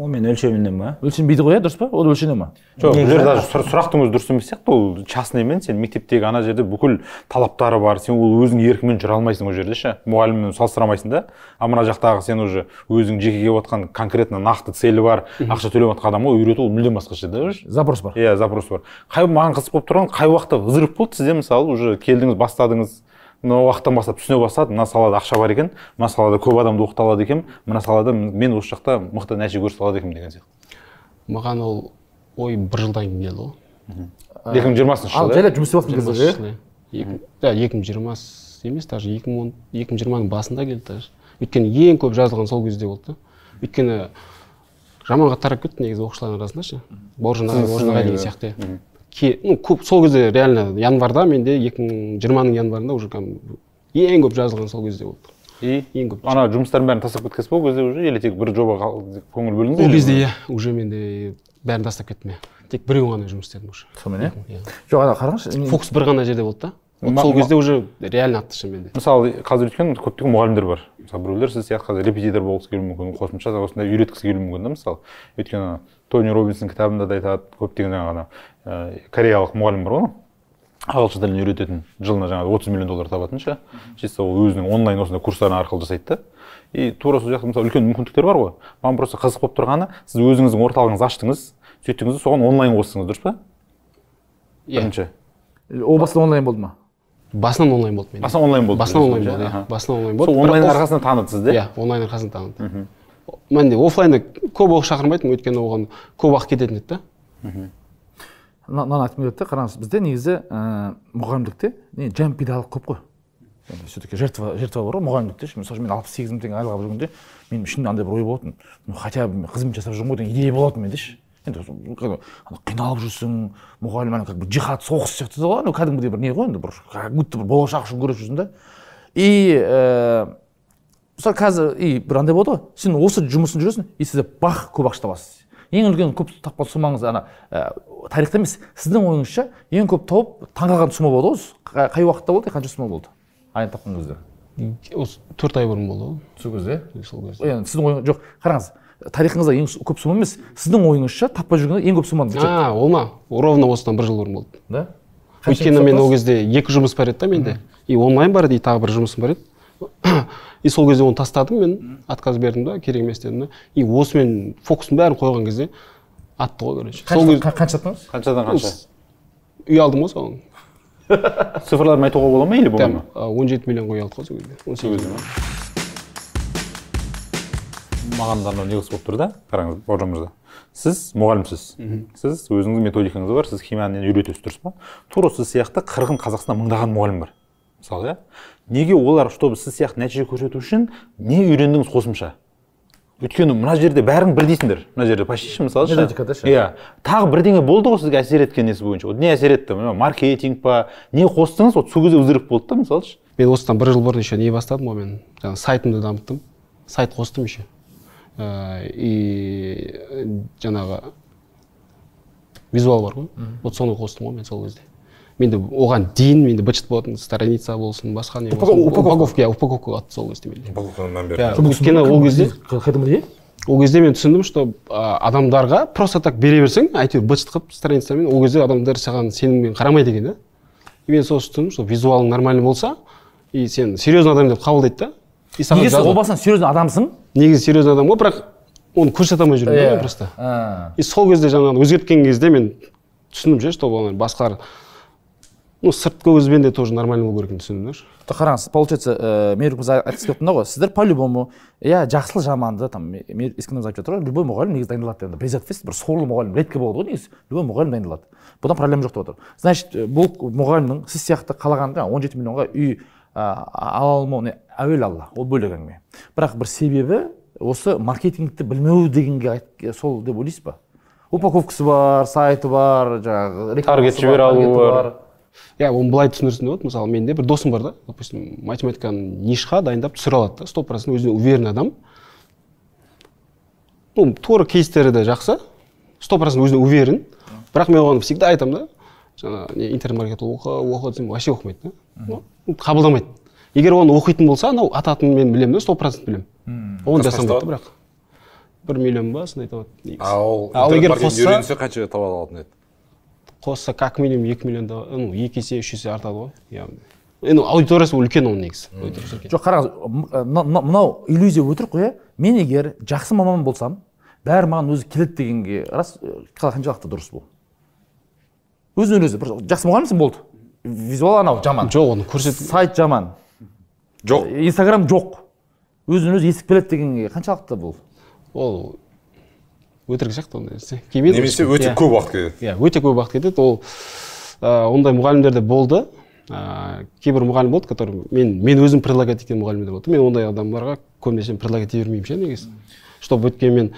ол мен өлшемімнен ба өлшенбейді ғой иә дұрыс па ол өлшене ма жоқ бұл жерде даже сұрақтың өзі дұрыс емес сияқты ол частный мен сен мектептегі ана жерде бүкіл талаптары бар сен ол өзің еркіңмен жүре алмайсың ол жерде ше мұғаліммен салыстыра алмайсың да а мына жақтағы сен уже өзің жеке келіп жатқан конкретно нақты целі бар ақша төлеп жатқан адамға үйрету ол мүлдем басқаша да запрос бар иә запрос бар қай маған қызық болып тұрған қай уақытта взрыв болды сізде мысалы уже келдіңіз бастадыңыз мына уақыттан бастап түсіне бастады мына салада ақша бар екен мына салада көп адамды оқыта алады екенмін мына салада мен осы жақта мықты нәтиже көрсете алады екенмін деген сияқты маған ол ой бір жылдан кейін келді ғой екі мың жиырмасыншы жылы жайлап жұмыс істеп иә? екі мың жиырмасы емес даже екі мың он екі мың жиырманың басында келді даже өйткені ең көп жазылған сол кезде болды да өйткені жаманға тарап кетті негізі оқушылардың арасында ше бауыржан бауыржан деген сияқты иә ну көп сол кезде реально январьда менде екі мың жиырманың январында уже кәдімгі ең көп жазылған сол кезде болды и ең көп ана жұмыстардың бәрін тастап кеткенсіз ба ол кезде уже или тек бір жобаға көңіл бөліңіз ол кезде иә уже менде бәрін тастап кеттім иә тек біреуін ғана жұмыс істедім уже сонымен иә, иә. жоқ ана қараңызшы фокус бір ғана жерде болды да сол кезде уже реально атты шынымен де мысалы қазір өйткені көптеген мұғалімдер бар мысалы біреулер сіз сияқты қазір репетитор болғысы келуі мүмкін қосымша осындай үйреткісі келуі мүмкін да мысалы өйткені тони робинстің кітабында да айтады көптеген жаңағы Э, кореялық мұғалім бар ғой ағылшын тілін үйрететін жылына жаңағы отыз миллион доллар табатын ше чисто ол өзінің онлайн осындай курстарын арқылы жасайды да и тура сол сияқты мысалы үлкен мүмкіндіктер бар ғой маған просто қызық болып тұрғаны сіз өзіңіздің орталығыңызды аштыңыз сөйттіңіз де соған онлайн қостыңыз дұрыс па иә бірінші ол басында онлайн болды ма басынан онлайн болды мен басынан онлайн болды басынан онлайн болды иә басынан онлайн болды сол онлайн арқасында таныды сізді иә онлайн арқасында таныды міне оффлайнда көп оқ шақырмайтынмын өйткені оған көп уақыт кететін еді да мынаны айтқым келеді да қараңыз бізде негізі ә, мұғалімдікте не пидалық көп қой енді все таки жертва жертва бар ғой мұғалімдікте ше мысалы үшін мен алпыс сегіз мың теңге айлық алып жүргенде менің ішімде андай бір ой болатын ну хотя бы қызмет жасап жүрмін ғой деген идея болатын менде ше енді қиналып жүрсің мұғалім ана как бы жихад соғыс сияқты да ғой кәдімгідей бір не ғой енді бір как будто бір болашақ үшін күресіп жүрсің да и ә, мысалы қазір и бір андай болады ғой сен осы жұмысын жүресің и сізде бах көп ақша табасыз ең үлкен көп тапқан суммаңыз ана ә, тарихта емес сіздің ойыңызша ең көп тауып таңғалған сумма болды ғой қай уақытта болды қанша сумма болды айын тапқан кезде осы төрт ай бұрын болды ғой сол кезде сол кезде енді сіздің ойыңыз жоқ қараңыз тарихыңызда ең көп сумма емес сіздің ойыңызша таппай жүрген ең көп сумманы а ол ма ровно осыдан бір жыл бұрын болды да өйткені мен ол кезде екі жұмыс бар еді да менде и онлайн бар еді и тағы бір жұмысым бар еді и сол кезде оны тастадым мен отказ бердім да керек емес дедім да и осымен фокустың бәрін қойған кезде атты ғой короче қанша қаншадан қаншадан қанша үй алдым ғой соған цифрларын айтуға бола ма или болмай ма он жеті миллионға үй алдық қой сол кезде он сегіз маған да анау не болып тұр да қараңыз бауыржан мырза сіз мұғалімсіз сіз өзіңіздің методикаңыз бар сіз химияны үйретесіз дұрыс па тура сіз сияқты қырғын қазақстанда мыңдаған мұғалім бар мысалы иә неге олар чтобы сіз сияқты нәтиже көрсету үшін не үйрендіңіз қосымша өйткені мына жерде бәрің бірдейсіңдер мына жерде почти ше мысалы ше иә тағы бірдеңе болды ғой сізге әсер еткен несі бойынша вот не әсер етті маркетинг па не қостыңыз вот сол кезде взрыв болды да мысалышы мен осыдан бір жыл бұрын еще не бастадым ғой мен жаңағы сайтымды дамыттым сайт қостым еще э, и э, жаңағы визуал бар ғой вот соны қостым ғой мен сол кезде менде оған дейін менде быт шыт болатын страница болсын басқа не упаковка иә упаковкаға сол кезде упаковкаға мән иә, өйткені ол кезде ол кезде мен түсіндім что адамдарға просто так бере берсең әйтеуір быт шыт қылып страницамен ол кезде адамдар саған сеніммен қарамайды екен да и мен соны түсіндім что визуалың нормальный болса и сен серьезный адам деп қабылдайды да и саған негізі о басынан серьезный адамсың негізі серьезный адам ғой бірақ оны көрсете алмай жүрмін да иә. просто и сол кезде жаңағы өзгерткен кезде мен түсіндім ше что басқалар ну сыртқы көзбен де тоже нормально болу керек түсіндіңдерші қараңыз получается мейір мерік мырза айтқысы келіп тұрмын ғой сіздер по любому иә жақсылы жаманды там ескендір айтып жатыр ғой любой мұғалім негізі дайындалады енді без ответственности бір сорлы мұғалім редко болады ғой негізі любой мұғалім дайындалады бұдан проблема жоқ деп отыр значит э, бұл мұғалімнің сіз сияқты қалаған жаңағы он жеті миллионға үй ала алмау не алла ол бөлек әңгіме бірақ бір себебі осы маркетингті білмеу дегенге сол деп ойлайсыз ба упаковкасы бар сайты бар жаңағы таргет жібере алуы бар иә оны былай түсіндірсем болады мысалы менде бір досым бар да допустим математиканы нишқа дайындап түсіре алады да сто процент өзіне уверенный адам ну тура кейстері де жақсы сто процент өзіне уверен бірақ мен оған всегда айтамын да жаңағы не интернет оқы оқы десем вообще оқымайды да қабылдамайды егер оны оқитын болса анау ататын мен білемін да сто процент білемін оны жасамайды бірақ бір миллион ба сондай табады а ол егер қосса үйренсе қаншаға таба алатын еді қосса как минимум екі миллионда ну екі есе үш есе артады ғой иә енді аудиториясы үлкен оның негізі жоқ қараңыз мынау иллюзия өтірік қой иә мен егер жақсы маман болсам бәрі маған өзі келеді дегенге рас қаншалықты дұрыс бұл өзінен өзі бір жақсы мұғалімсің болды визуал анау жаман жоқ оны көрсет сайт жаман жоқ инстаграм жоқ өзінен өзі есіп келеді дегенге қаншалықты бұл ол өтірік сияқты ондай нәрсе келмейді немесе өте иә. көп уақыт кетеді иә өте көп уақыт кетеді ол ондай мұғалімдер де болды ыыы кейбір мұғалім болды который мен мен өзім предлагать еткен мұғалімдер болды мен ондай адамдарға көбінесе предлагать ете бермеймін ше негізі чтобы өйткені мен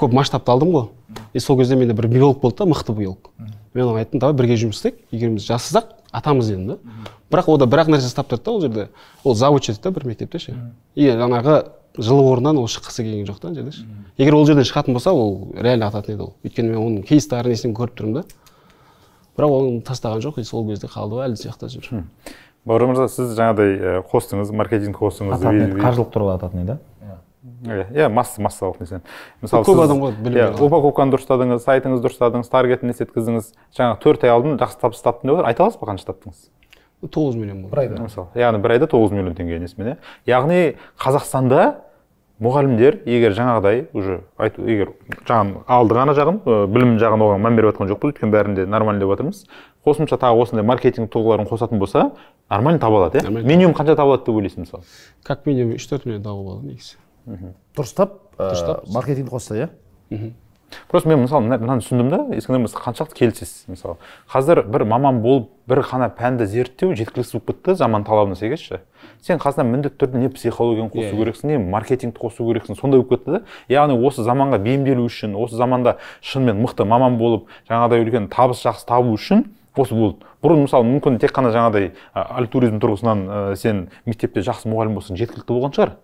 көп масштабты алдым ғой и сол кезде менде бір биолог болды да мықты биолог мен оған айттым давай бірге жұмыс істейік екеуміз жасасақ атамыз дедім да бірақ ол бір ақ нәрсе ұстап тұрды да ол жерде ол завуч еді да бір мектепте ше и жаңағы жылы орнынан ол шыққысы келген жоқ та ана егер ол жерден шығатын болса ол реально ататын еді ол өйткені мен оның кейстарын несін көріп тұрмын да бірақ оны тастаған жоқ и сол кезде қалды ғой әлі сияқты жүр бауыржан мырза сіз жаңағыдай қостыңыз маркетинг қостыңыз қаржылық тұрғыда ататын еді иә иә, иә масса массалық нәрсе мысалы көп адам ғой білім иә упаковканы дұрыстадыңыз сайтыңызды дұрыстадыңыз таргетін істеткіздіңіз жаңағы төрт ай алдын жақсы табыс таптым деп отыр айта аласыз ба қанша таптыңыз тоғыз миллион бір айда мысалы яғни бір айда тоғыз миллион теңге несімен иә яғни қазақстанда мұғалімдер егер жаңағыдай уже айту егер жаңа алды ғана жағын білім жағын оған мән беріп жатқан жоқпыз өйткені бәрінде нормально деп жатырмыз қосымша тағы осындай маркетинг тұлғаларын қосатын болса нормально таба алады иә минимум қанша таба алады деп ойлайсың мысалы как минимум үш төрт миллион табуға болады негізі дұрыстап дұрыстап маркетинг қосса иә просто мен мысалы мынаны түсіндім да ескендір қаншалықты келісесіз мысалы қазір бір маман болып бір ғана пәнді зерттеу жеткіліксіз болып кетті заман талабына сәйкес сен қасына міндетті түрде не психологияны иә, қосу иә. керексің не маркетингті қосу керексің сондай болып кетті да яғни осы заманға бейімделу үшін осы заманда шынымен мықты маман болып жаңағыдай үлкен табыс жақсы табу үшін осы болды бұрын мысалы мүмкін тек қана жаңағыдай альтуризм тұрғысынан ә, сен мектепте жақсы мұғалім болсаң жеткілікті болған шығар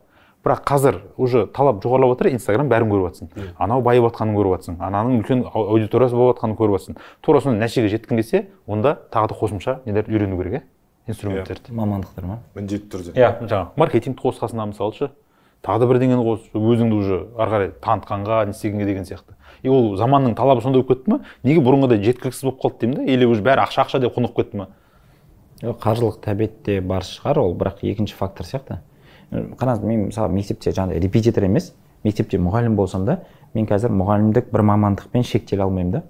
бірақ қазір уже талап жоғарылап жатыр инстаграм бәрін көріп жатсың анау байып жатқанын көріп жатсың ананың үлкен аудиториясы болып жатқанын көріп жатсың тура сондай нәтижеге жеткің келсе онда тағы да қосымша нелерді үйрену керек иә инструменттерді иә. мамандықтар ма міндетті түрде иә жаңағы маркетингті қосқасына мысалы ше тағы да бірдеңені қосып өзіңді уже ары қарай танытқанға не істегенге деген сияқты и ол заманның талабы сондай болып кетті ма неге бұрынғыдай жеткіліксіз болып қалды деймін да или уже бәрі ақша ақша деп құнығып кетті ма қаржылық тәбетте бар шығар ол бірақ екінші фактор сияқты қараңыз мен мысалы мектепте жаңағыдай репетитор емес мектепте мұғалім болсам да мен қазір мұғалімдік бір мамандықпен шектеле алмаймын да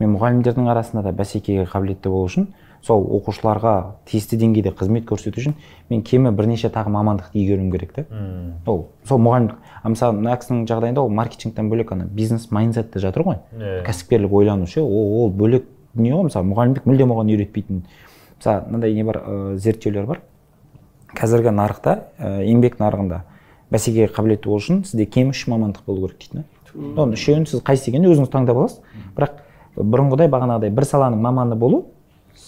мен мұғалімдердің арасында да бәсекеге қабілетті болу үшін сол оқушыларға тиісті деңгейде қызмет көрсету үшін мен кемі бірнеше тағы мамандықты игеруім керек та ол сол мұғалімдік а мысалы мына кісінің жағдайында ол маркетингтен бөлек ана бизнес майндсетте жатыр ғой yeah. Иә. кәсіпкерлік ойлану ше ол, ол бөлек дүние ғой мысалы мұғалімдік мүлдем оған үйретпейтін мысалы мынандай не бар ә, зерттеулер бар қазіргі нарықта э, еңбек нарығында бәсекеге қабілетті болу үшін сізде кем үш мамандық болу керек дейді да оның үшеуін сіз қайсы екенін өзіңіз таңдап аласыз бірақ бұрынғыдай бағанағыдай бір саланың маманы болу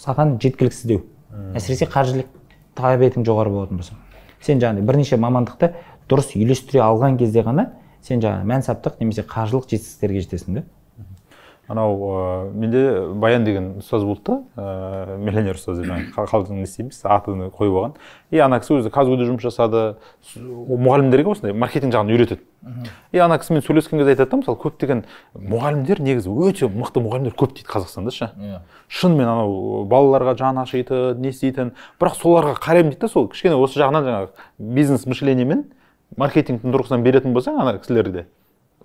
саған жеткіліксіздеу әсіресе қаржылық тәбетің жоғары болатын болса сен жаңағыдай бірнеше мамандықты дұрыс үйлестіре алған кезде ғана сен жаңағы мәнсаптық немесе қаржылық жетістіктерге жетесің да анау ә, менде баян деген ұстаз болды да ә, миллионер ұстаз деп қалдың не істейміз атын қойып алған и ана кісі өзі казгу жұмыс жасады мұғалімдерге осындай маркетинг жағын үйретеді и ана кісімен сөйлескен кезде айтады да мысалы көптеген мұғалімдер негізі өте мықты мұғалімдер көп дейді қазақстанда ше yeah. Иә. шынымен анау э, балаларға жаны ашитын не істейтін бірақ соларға қараймын дейді да сол кішкене осы жағынан жаңағы бизнес мышлениемен маркетингтің тұрғысынан беретін болсаң ана кісілерді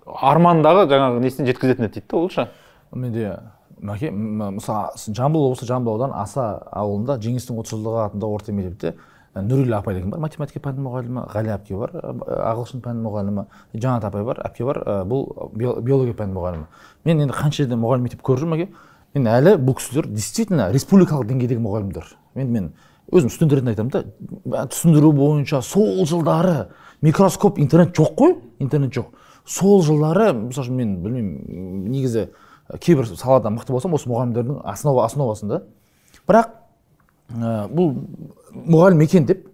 армандағы жаңағы несіне жеткізетін еді дейді да ол ше менде мәке мысалы жамбыл облысы жамбыл ауданы аса ауылында жеңістің отыз жылдығы атында орта мектепте ә, нұрила апай деген бар математика пәні мұғалімі ғали әпке бар ә, ағылшын пәні мұғалімі жанат апай бар әпке бар ә, бұл биология пәні мұғалімі мен енді қанша жерде мұғалім мектеп көріп жүрмін әке мен әлі бұл кісілер действительно республикалық деңгейдегі мұғалімдер мен мен өзім студент ретінде айтамын да түсіндіру бойынша сол жылдары микроскоп интернет жоқ қой интернет жоқ сол жылдары мысалы үшін мен білмеймін негізі кейбір салада мықты болсам осы мұғалімдердің основа да бірақ ә, бұл мұғалім екен деп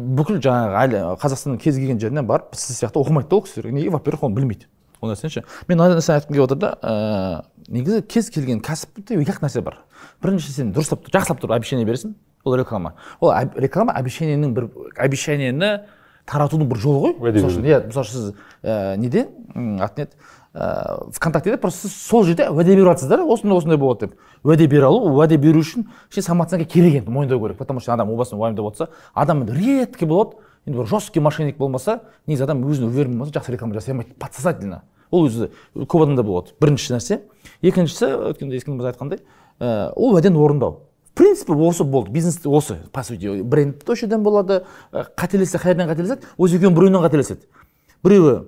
бүкіл жаңағы әлі қазақстанның кез келген жерінен барып сіз сияқты оқымайды да ол кісілер неге во первых оны білмейді ол нәрсені ше мен мына нәрсені айтқым келіп отыр да ә, негізі кез келген кәсіпте екі ақ нәрсе бар бірінші сен дұрыстап жақсылап тұрып обещание бересің ол реклама ол реклама обещаниенің бір обещаниені таратудың бір жолы ғой иә мысалы сіз ә, неде аты не еді ыыы э, вконтактеде просто сіз сол жерде уәде беріп да осындай осындай болады деп уәде бере алу уәде беру үшін ішіне самооценка керек енді мойындау керек потому что адам о басынан уайымдап отырса адам енді редкий болады енді бір жесткий мошенник болмаса негізі адам өзіне уверенный болмаса жақсы реклама жасай алмайды подсознательно ол өзі көп адамда болады бірінші нәрсе екіншісі өткенде ескен мырза айтқандай ә, ол уәдені орындау в принципе осы болды бизнес осы по сути бренд осы жерден болады э, қателессе жерден қателеседі осы екеуінің біреуінен қателеседі біреуі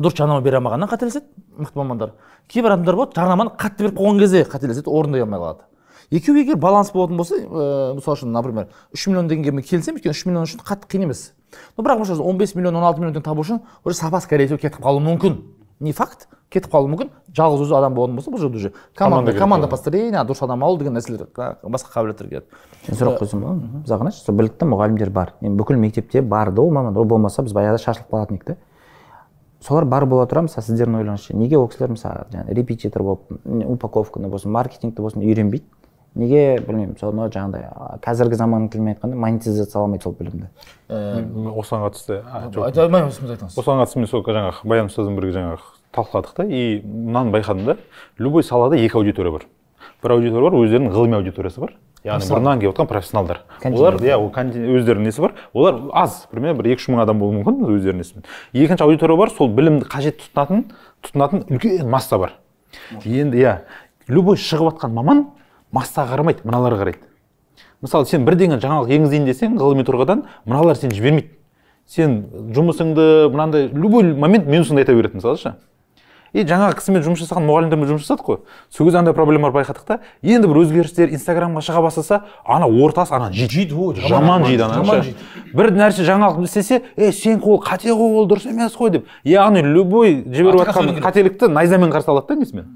дұрыс жарнама бере алмағаннан қателеседі мықты мамандар кейбір адамдар болады жарнаманы қатты беріп қойған кезде қателеседі орындай алмай қалады екеуі егер баланс болатын болса ә, э, мысалы үшін например үш миллион дегенге мен келісемін өйткені үш миллион үшін қатты қиын емес но бірақ мысалы он бес миллион он алты миллион табу үшін уже сапа скорее всего кетіп қалуы мүмкін не факт кетіп қалуы мүмкін жалғыз өзі адам болатын болса бұл жерде уже команда команда построения дұрыс адам алу деген нәрселер басқа қабілеттер келеді мен сұрақ э, қойсам ба сол білікті мұғалімдер бар енді бүкіл мектепте барды ол мамандар ол болмаса біз баяғыда шашылып қалатын едік та солар бар бола тұра мысалы сіздердің ойларыңызша неге ол кісілер мысалы жаңағы репетитор болып упаковканы болсын маркетингті болсын үйренбейді неге білмеймін соны жаңағыдай қазіргі заманның тілімен айтқанда алмайды сол білімді э, осыған қатысты айта алмаймын осыны айтыңыз осыған қатысты мен сол жаңағы баян ұстазбен бірге жаңағы талқыладық та и мынаны байқадым да любой салада екі аудитория бар бір аудитория бар өздерінің ғылыми аудиториясы бар яғни бұрыннан келіп отқан профессионалдар олар иә ол өздерінің несі бар олар аз примерно бір екі үш мың адам болуы мүмкін өздерінің несімен екінші аудитория бар сол білімді қажет тұтынатын тұтынатын үлкен масса бар енді иә любой шығып жатқан маман массаға қарамайды мыналарға қарайды мысалы сен бірдеңе жаңалық енгізейін десең ғылыми тұрғыдан мыналар сені жібермейді сен жұмысыңды мынандай любой момент минусыңды айта береді мысалы ше и жаңағы кісімен жұмыс жасаған мұғалімдермен жұмыс жасадық қой сол кезде андай проблемалар байқадық та енді бір өзгерістер инстаграмға шыға бастаса ана ортасы ана жейді жейді жаман жейді ана бір нәрсе жаңалық істесе ей сен ол қате ғой ол дұрыс емес қой деп яғни любой жіберіп жатқан қателікті найзамен қарсы алады да несімен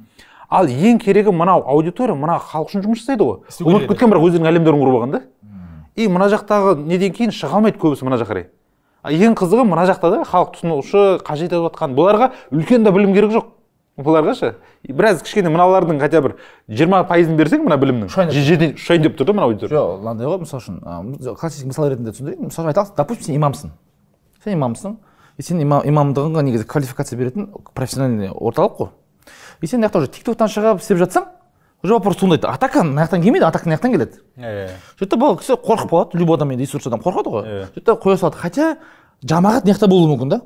ал ең керегі мынау аудитория мына халық үшін жұмыс жасайды ғой ұмытып кеткен бірақ өздерінің әлемдерін құрып алған да и мына жақтағы неден кейін шыға алмайды көбісі мына жаққа қарай ең қызығы мына жақта да халық тұтынушы қажет етіп жатқан бұларға үлкен де білім керек жоқ бұларға ше біраз кішкене мыналардың хотя бір жиырма пайызын берсең мына білімнің шайын деп тұр да мына аудитория жоқ мынандай ғой мысалы үшін классический мысал ретінде түсіндірейін мысалы үшін айталық допустим сен имамсың сен имамсың и сен имам, имамдығыңа негізі квалификация беретін профессиональный орталық қой и сен мына жақта уже тик токтан шығып істеп жатсаң уже вопрос туындайды атака мына жақтан келмейді атака мына жақтан келеді иә сол жерде бұл кісі қорқып қалады любой адам енді ресурстардан қорқады ғой сол да қоя салады хотя жамағат мына жақта болуы мүмкін да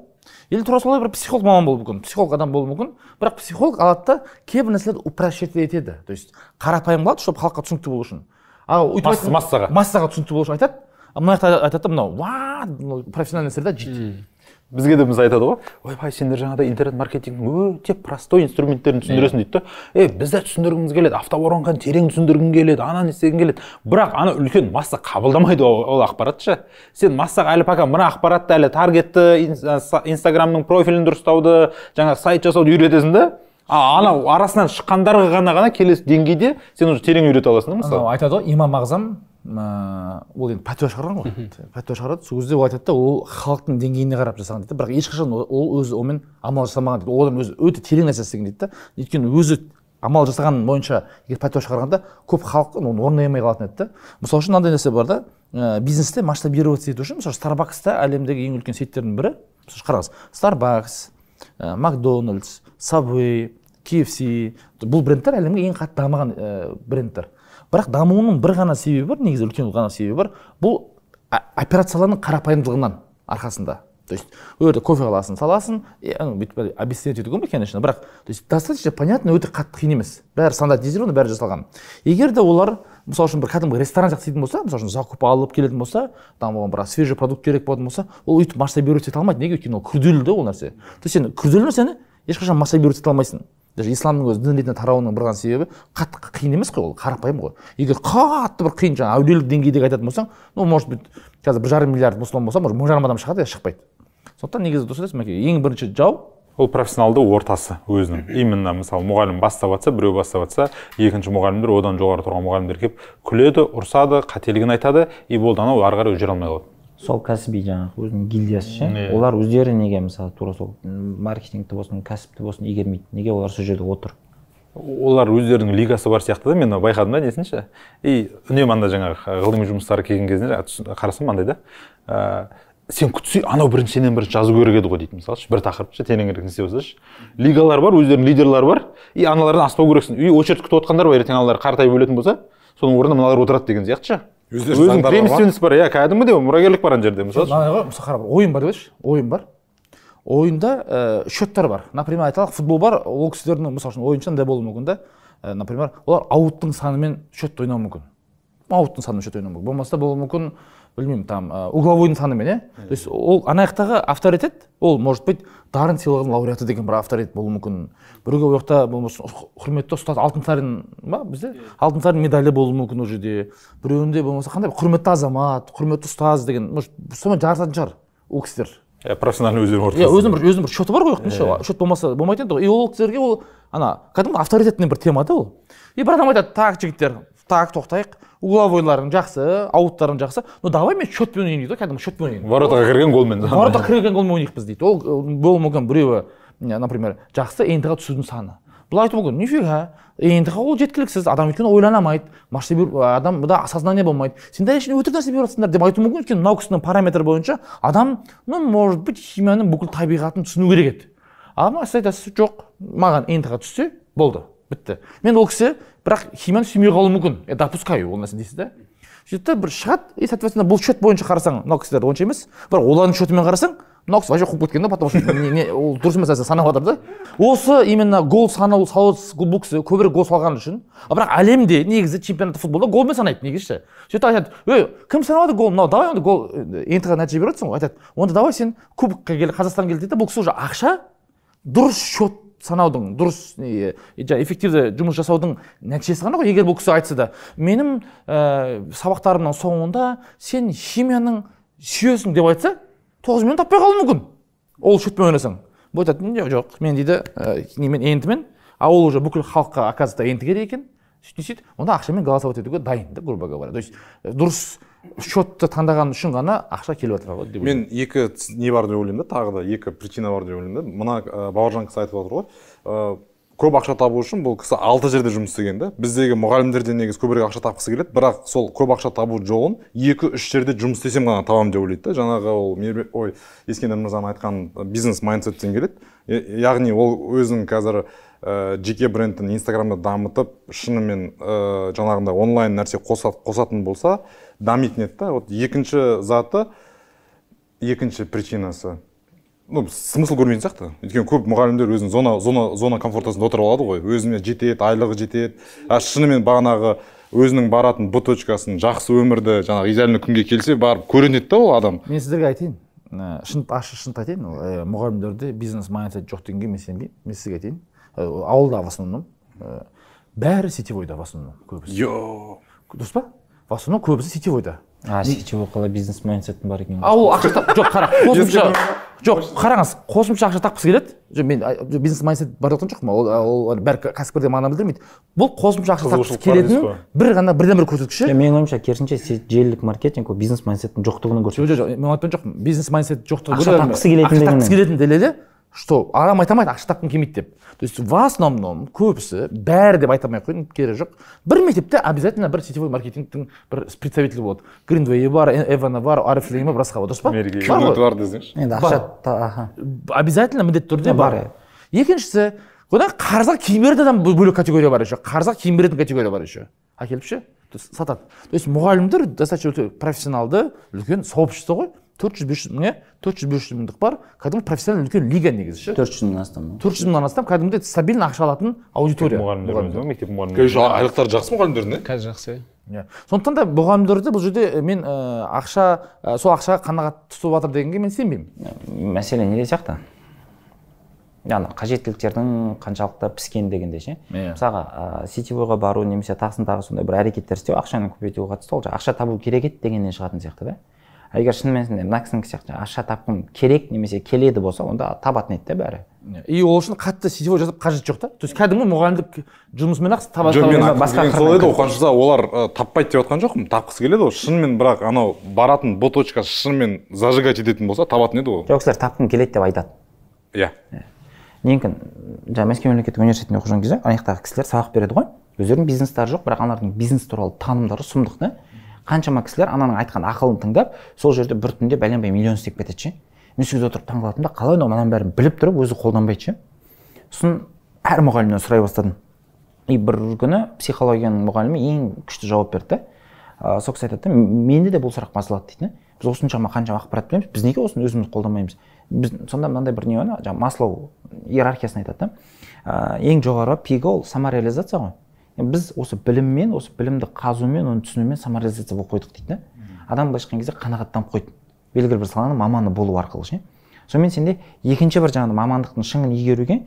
или тура солай бір психолог маман болуы мүмкін психолог адам болуы мүмкін бірақ психолог алады да кейбір нәрселерді упрощать етеді то есть қарапайым қылады чтобы халыққа түсінікті болу үшін а массаға массаға түсінікті болу үшін айтады мына жақта айтады да мынау профессиональный нәрселер да жейді бізге де біз айтады ғой ойбай сендер жаңағыдай интернет маркетингтің өте простой инструменттерін түсіндіресің иә. дейді да е біз де түсіндіргіміз келеді автоворонканы терең түсіндіргің келеді ананы істегің келеді бірақ ана үлкен масса қабылдамайды ол ақпаратты сен массаға әлі пока мына ақпаратты әлі таргетті инстаграмның профилін дұрыстауды жаңа сайт жасауды үйретесің да а анау арасынан шыққандарға ғана ғана келесі деңгейде сен уже терең үйрете аласың да мысалы айтады ғой имам ағзам ол енді пәтуа шығарған ғой пәтуа шығарады сол кезде ол айтады да ол халықтың деңгейіне қарап жасаған дейді бірақ ешқашан ол өзі онымен амал жасамаған дейді ол одан өзі өте терең нәрсе істеген дейді да өйткені өзі амал жасаған бойынша егер пәтуа шығарғанда көп халық оны орындай алмай қалатын еді да мысалы үшін мынандай нәрсе бар да ә, бизнесте масштабироваться ету үшін мысалы старбакста әлемдегі ең үлкен сеттердің бірі мысалы қараңыз старбакс ә, макдональдс сабвей кфс бұл брендтер әлемге ең қатты дамыған ә, брендтер бірақ дамуының бір ғана себебі бар негізі үлкен ғана себебі бар бұл операциялардың қарапайымдылығынан арқасында то есть ол жерде кофе қаласың саласың бүйтіп объяснять етуге болмайды конечно бірақ то есть достаточно понятно өте қатты қиын емес бәрі стандартизировано бәрі жасалған егер де олар мысалы үшін бір кәдімгі ресторан сияқты істейтін болса мысалы үшін закуп алып келетін болса там оған бір свежий продукт керек болатын болса ол өйтіп масштабировать ете алмайды неге өйткені ол күрделі да ол нәрсе то есть сен күрделі нәрсені ешқашан масштабировать ете алмайсың даже исламның өзі дін ретінде тарауының бір ғана себебі қатты қиын емес қой ол қарапайым ғой егер қатты бір қиын жаңағы әулиелік деңгейдегі айтатын болсаң ну может быть қазір бір жарым миллиард мұсылман болса может мың жарым адам шығады иә, шықпайды сондықтан негізі дұрыс айтасың мәке ең бірінші жау ол профессионалды ортасы өзінің именно мысалы мұғалім бастап жатса біреу бастап жатса екінші мұғалімдер одан жоғары тұрған мұғалімдер келіп күледі ұрсады қателігін айтады и болды анау ары қарай жүре алмай қалады сол кәсіби жаңағы өзінің гильдиясы ше yeah. Иә. олар өздері неге мысалы тура сол маркетингті болсын кәсіпті болсын игермейді неге олар сол жерде отыр олар өздерінің лигасы бар сияқты да мен байқадым да несінше и үнемі андай жаңағы ғылыми жұмыстары келген кезде қарасам андай да ә, сен күтсе анау біріншіден бірінші жазу керек еді ғой дейді мысалы бір тақырыпты тереңірек не лигалар бар өздерінің лидерлары бар и аналардан аспау керексің и очередь күтіп отқандар бар ертең аналар қартайып өлетін болса соның орнына мыналар отырады деген сияқты ше өзінің преемственность бар иә кәдімгідей мұрагерлік бар ана жерде мысалы мынандай қарап ойын бар деп айтшы ойын бар ойында ә, э, счеттар бар например айталық футбол бар ол кісілердің мысалы үшін ойыншы мындай болуы мүмкін да ә, например олар ауыттың санымен счетты ойнауы мүмкін ауыттың санымен счет ойнауы мүмкін болмаса болуы мүмкін білмеймін там угловойдың санымен иә то есть ол ана жақтағы авторитет ол может быть дарын сыйлығының лауреаты деген бір авторитет болуы мүмкін біреуге ол жақта болмаса құрметті ұстаз алтынсарин ба бізде алтынсарин медалі болуы мүмкін ол жерде біреуінде болмаса қандай құрметті азамат құрметті ұстаз деген может сонымен жарысатын шығар ол кісілер иә профессионально өздерінің ортасында иә өзінің бір өзінің бір счеты бар ғой жоқ счет болмаса болмайтын еді ғой и ол кісілерге ол ана кәдімгі авторитетный бір тема да ол и бір адам айтады так жігіттер так тоқтайық угловойларын жақсы ауыттарың жақсы но давай мен счетпен ойнаймын дейді ғой кәдімгі счетпен ойнаймын воротаға кірген голмен воротаға кірген голмен ойнайық біз дейді ол болуы мүмкін біреуі например жақсы ентіға түсудің саны бұл айтуы мүмкін нифига ентіға ол жеткіліксіз адам өйткені ойламайды адамда осознание болмайды сендер әшейін өтірік нәрсе беріп жатсыңдар деп айтуы мүмкін өйткені мынау кісінің параметрі бойынша адам ну может быть химияның бүкіл табиғатын түсіну керек еді ал мына сіз айтасыз жоқ маған ентіға түссе болды бітті мен ол кісі бірақ химияны сүймей қалуы мүмкін я допускаю ол нәрсе дейсіз да сөйтеді да бір шығады и соответственно бұл счет бойынша қарасаң мынау кісілер онша емес бірақ олардың счетымен қарасаң мынау кісі вообще қуып кеткен да потому что не, ол дұрыс емес нәрсе санап жатыр да осы именно гол санау бұл кісі көбірек гол салғаны үшін а бірақ әлемде негізі чемпионатта футболда голмен санайды негізі ше сөйтіп айтады ей кім санап жатыр гол мынау давай онда гол э, нтға нәтиже беріп жатрсың ғой айтады онда давай сен кубокқа кел қазақстан кел дейді да бұл кісі уже ақша дұрыс счет санаудың дұрыс не эффективді жұмыс жасаудың нәтижесі ғана ғой егер бұл кісі айтса да менің ә, сабақтарымның соңында сен химияның сүйесің деп айтса тоғыз минут таппай қалуы мүмкін ол шөппен ойнасаң бұл айтады жоқ мен дейді ә, немен ентімен а ол уже бүкіл халыққа оказывается енті керек екен сөйтіп сөйтіп онда ақшамен голосовать етуге дайын да грубо говоря то есть дұрыс счетты таңдаған үшін ғана ақша келіп жатыр ғой деп мен екі не бар деп ойлаймын да тағы да екі причина бар деп ойлаймын да мына ә, бауыржан кісі айтып жатыр ғой ә, көп ақша табу үшін бұл кісі алты жерде жұмыс істеген да біздегі мұғалімдерден негізі көбірек ақша тапқысы келеді бірақ сол көп ақша табу жолын екі үш жерде жұмыс істесем ғана табамын деп ойлайды да жаңағы ол ой ескендір мырзаның айтқан бизнес майндсеттен келеді яғни ол өзінің қазір ә, жеке брендін инстаграмда дамытып шынымен ә, жаңағындай онлайн нәрсе қосатын болса дамитын еді да вот екінші заты екінші причинасы ну смысл көрмейтін сияқты өйткені көп мұғалімдер өзінің зона зона зона комфортасында отырып алады ғой өзіне жетеді айлығы жетеді а шынымен бағанағы өзінің баратын б точкасын жақсы өмірді жаңағы идеальный күнге келсе барып көрінеді да ол адам мен сіздерге айтайын шын ашы шынды айтайын ә, мұғалімдерде бизнес майндсет жоқ дегенге мен сенбеймін мен сізге айтайын ауылда в основном бәрі сетевойда в основном көбісі дұрыс па в основном көбісі сетевойда а сетевой қалай бизнес майндсетім бар екен а ол ақша жоқ қара қосымша жоқ қараңыз қосымша ақша тапқысы келеді жоқ мен бизнес майндсет бар деп жоқпын ол ол бәрі кәсіпкер деген мағына білдірмейді бұл қосымша ақша тапқысы келетінін бір ғана бірден бір көрсеткіші менің ойымша керісінше желілік маркетинг ол бизнес майндсеттің жоқтығының көрсеткіші жоқ жоқ мен айтқан жоқпын бизнес майндсет жоқтығы ақша тапқысы ақша тапқысы дәлелі что арам айта алмайды ақша тапқым келмейді деп то есть в основном көбісі бәрі деп айта алмай ақ қояйын керегі жоқ бір мектепте обязательно бір сетевой маркетингтің бір представителі болады гринвей бар э, эвана бар ариф бар басқа бар дұрыс па бар десеңші енді ақша обязательно міндетті түрде бар иә. екіншісі одан қарызға киім беретін адам бөлек категория бар еще қарызға киім беретін категория бар еще әкеліп ше сатады то есть мұғалімдер достаточно өте профессионалды үлкен сообщество ғой төрт жүз бес жүз мың иә төрт жүз бес жүз мыңдық бар кәдімгі профессиональный үлкен лига негізі ше төрт жүз мыңнан астам төрт жүз мыңнан астам кәдімгідей стабильно ақша алатын аудитория мұғалімдер мектеп мұғалімдері айлықтары жақсы мұғалімдердің иә қазір жақсы иә иә сондықтан да мұғалімдерді бұл жерде мен ақша сол ақшаға қанағат тұтып жатыр дегенге мен сенбеймін мәселе неде сияқты яғни қажеттіліктердің қаншалықты піскендігінде ше иә мысалға ә, сетевойға бару немесе тағысын тағы сондай бір әрекеттер істеу ақшаны көбейтуге қатысты ол ақша табу керек еді дегеннен шығатын сияқты да егер шын мәнісінде мына кісінікі сияқты ақша тапқым керек немесе келеді болса онда табатын еді да бәрі и ол үшін қатты сетевой жасап қажеті жоқ та то есть кәдімгі мұғалімдік жұмысымен ақ табады жоқ мен солай еді ғой олар таппайды деп жатқан жоқпын тапқысы келеді ғой шынымен бірақ анау баратын б точкасы шынымен зажигать ететін болса табатын еді ғой жоқ кісілер тапқым келеді деп айтады иә немкін жаңағы мәскеу мемлекеттік университетінде жүрген кезде ана жақтағы кісілер сабақ береді ғой өздерінің бизнестары жоқ бірақ аналардың бизнес туралы танымдары сұмдық та қаншама кісілер ананың айтқан ақылын тыңдап сол жерде бір түнде бәленбай миллион істеп кетеді ше мен сол кезде отырып қалатынмын да қалай мынау мынаның бәрін біліп тұрып өзі қолданбайды ше сосын әр мұғалімнен сұрай бастадым и бір күні психологияның мұғалімі ең күшті жауап берді да сол кісі айтады да менде де бұл сұрақ мазалады дейді да біз осыншама қаншама ақпарат білеміз біз неге осыны өзіміз қолданбаймыз біз сонда мынандай бір не бар жаңағы маслоу иерархиясын айтады да ең жоғары пигі ол самореализация ғой біз осы біліммен осы білімді қазумен оны түсінумен самореализация болып қойдық дейді да адам былайша айтқан кезде қанағаттанып қойды белгілі бір саланың маманы болу арқылы ше сонымен сенде екінші бір жаңағы мамандықтың шыңын игеруге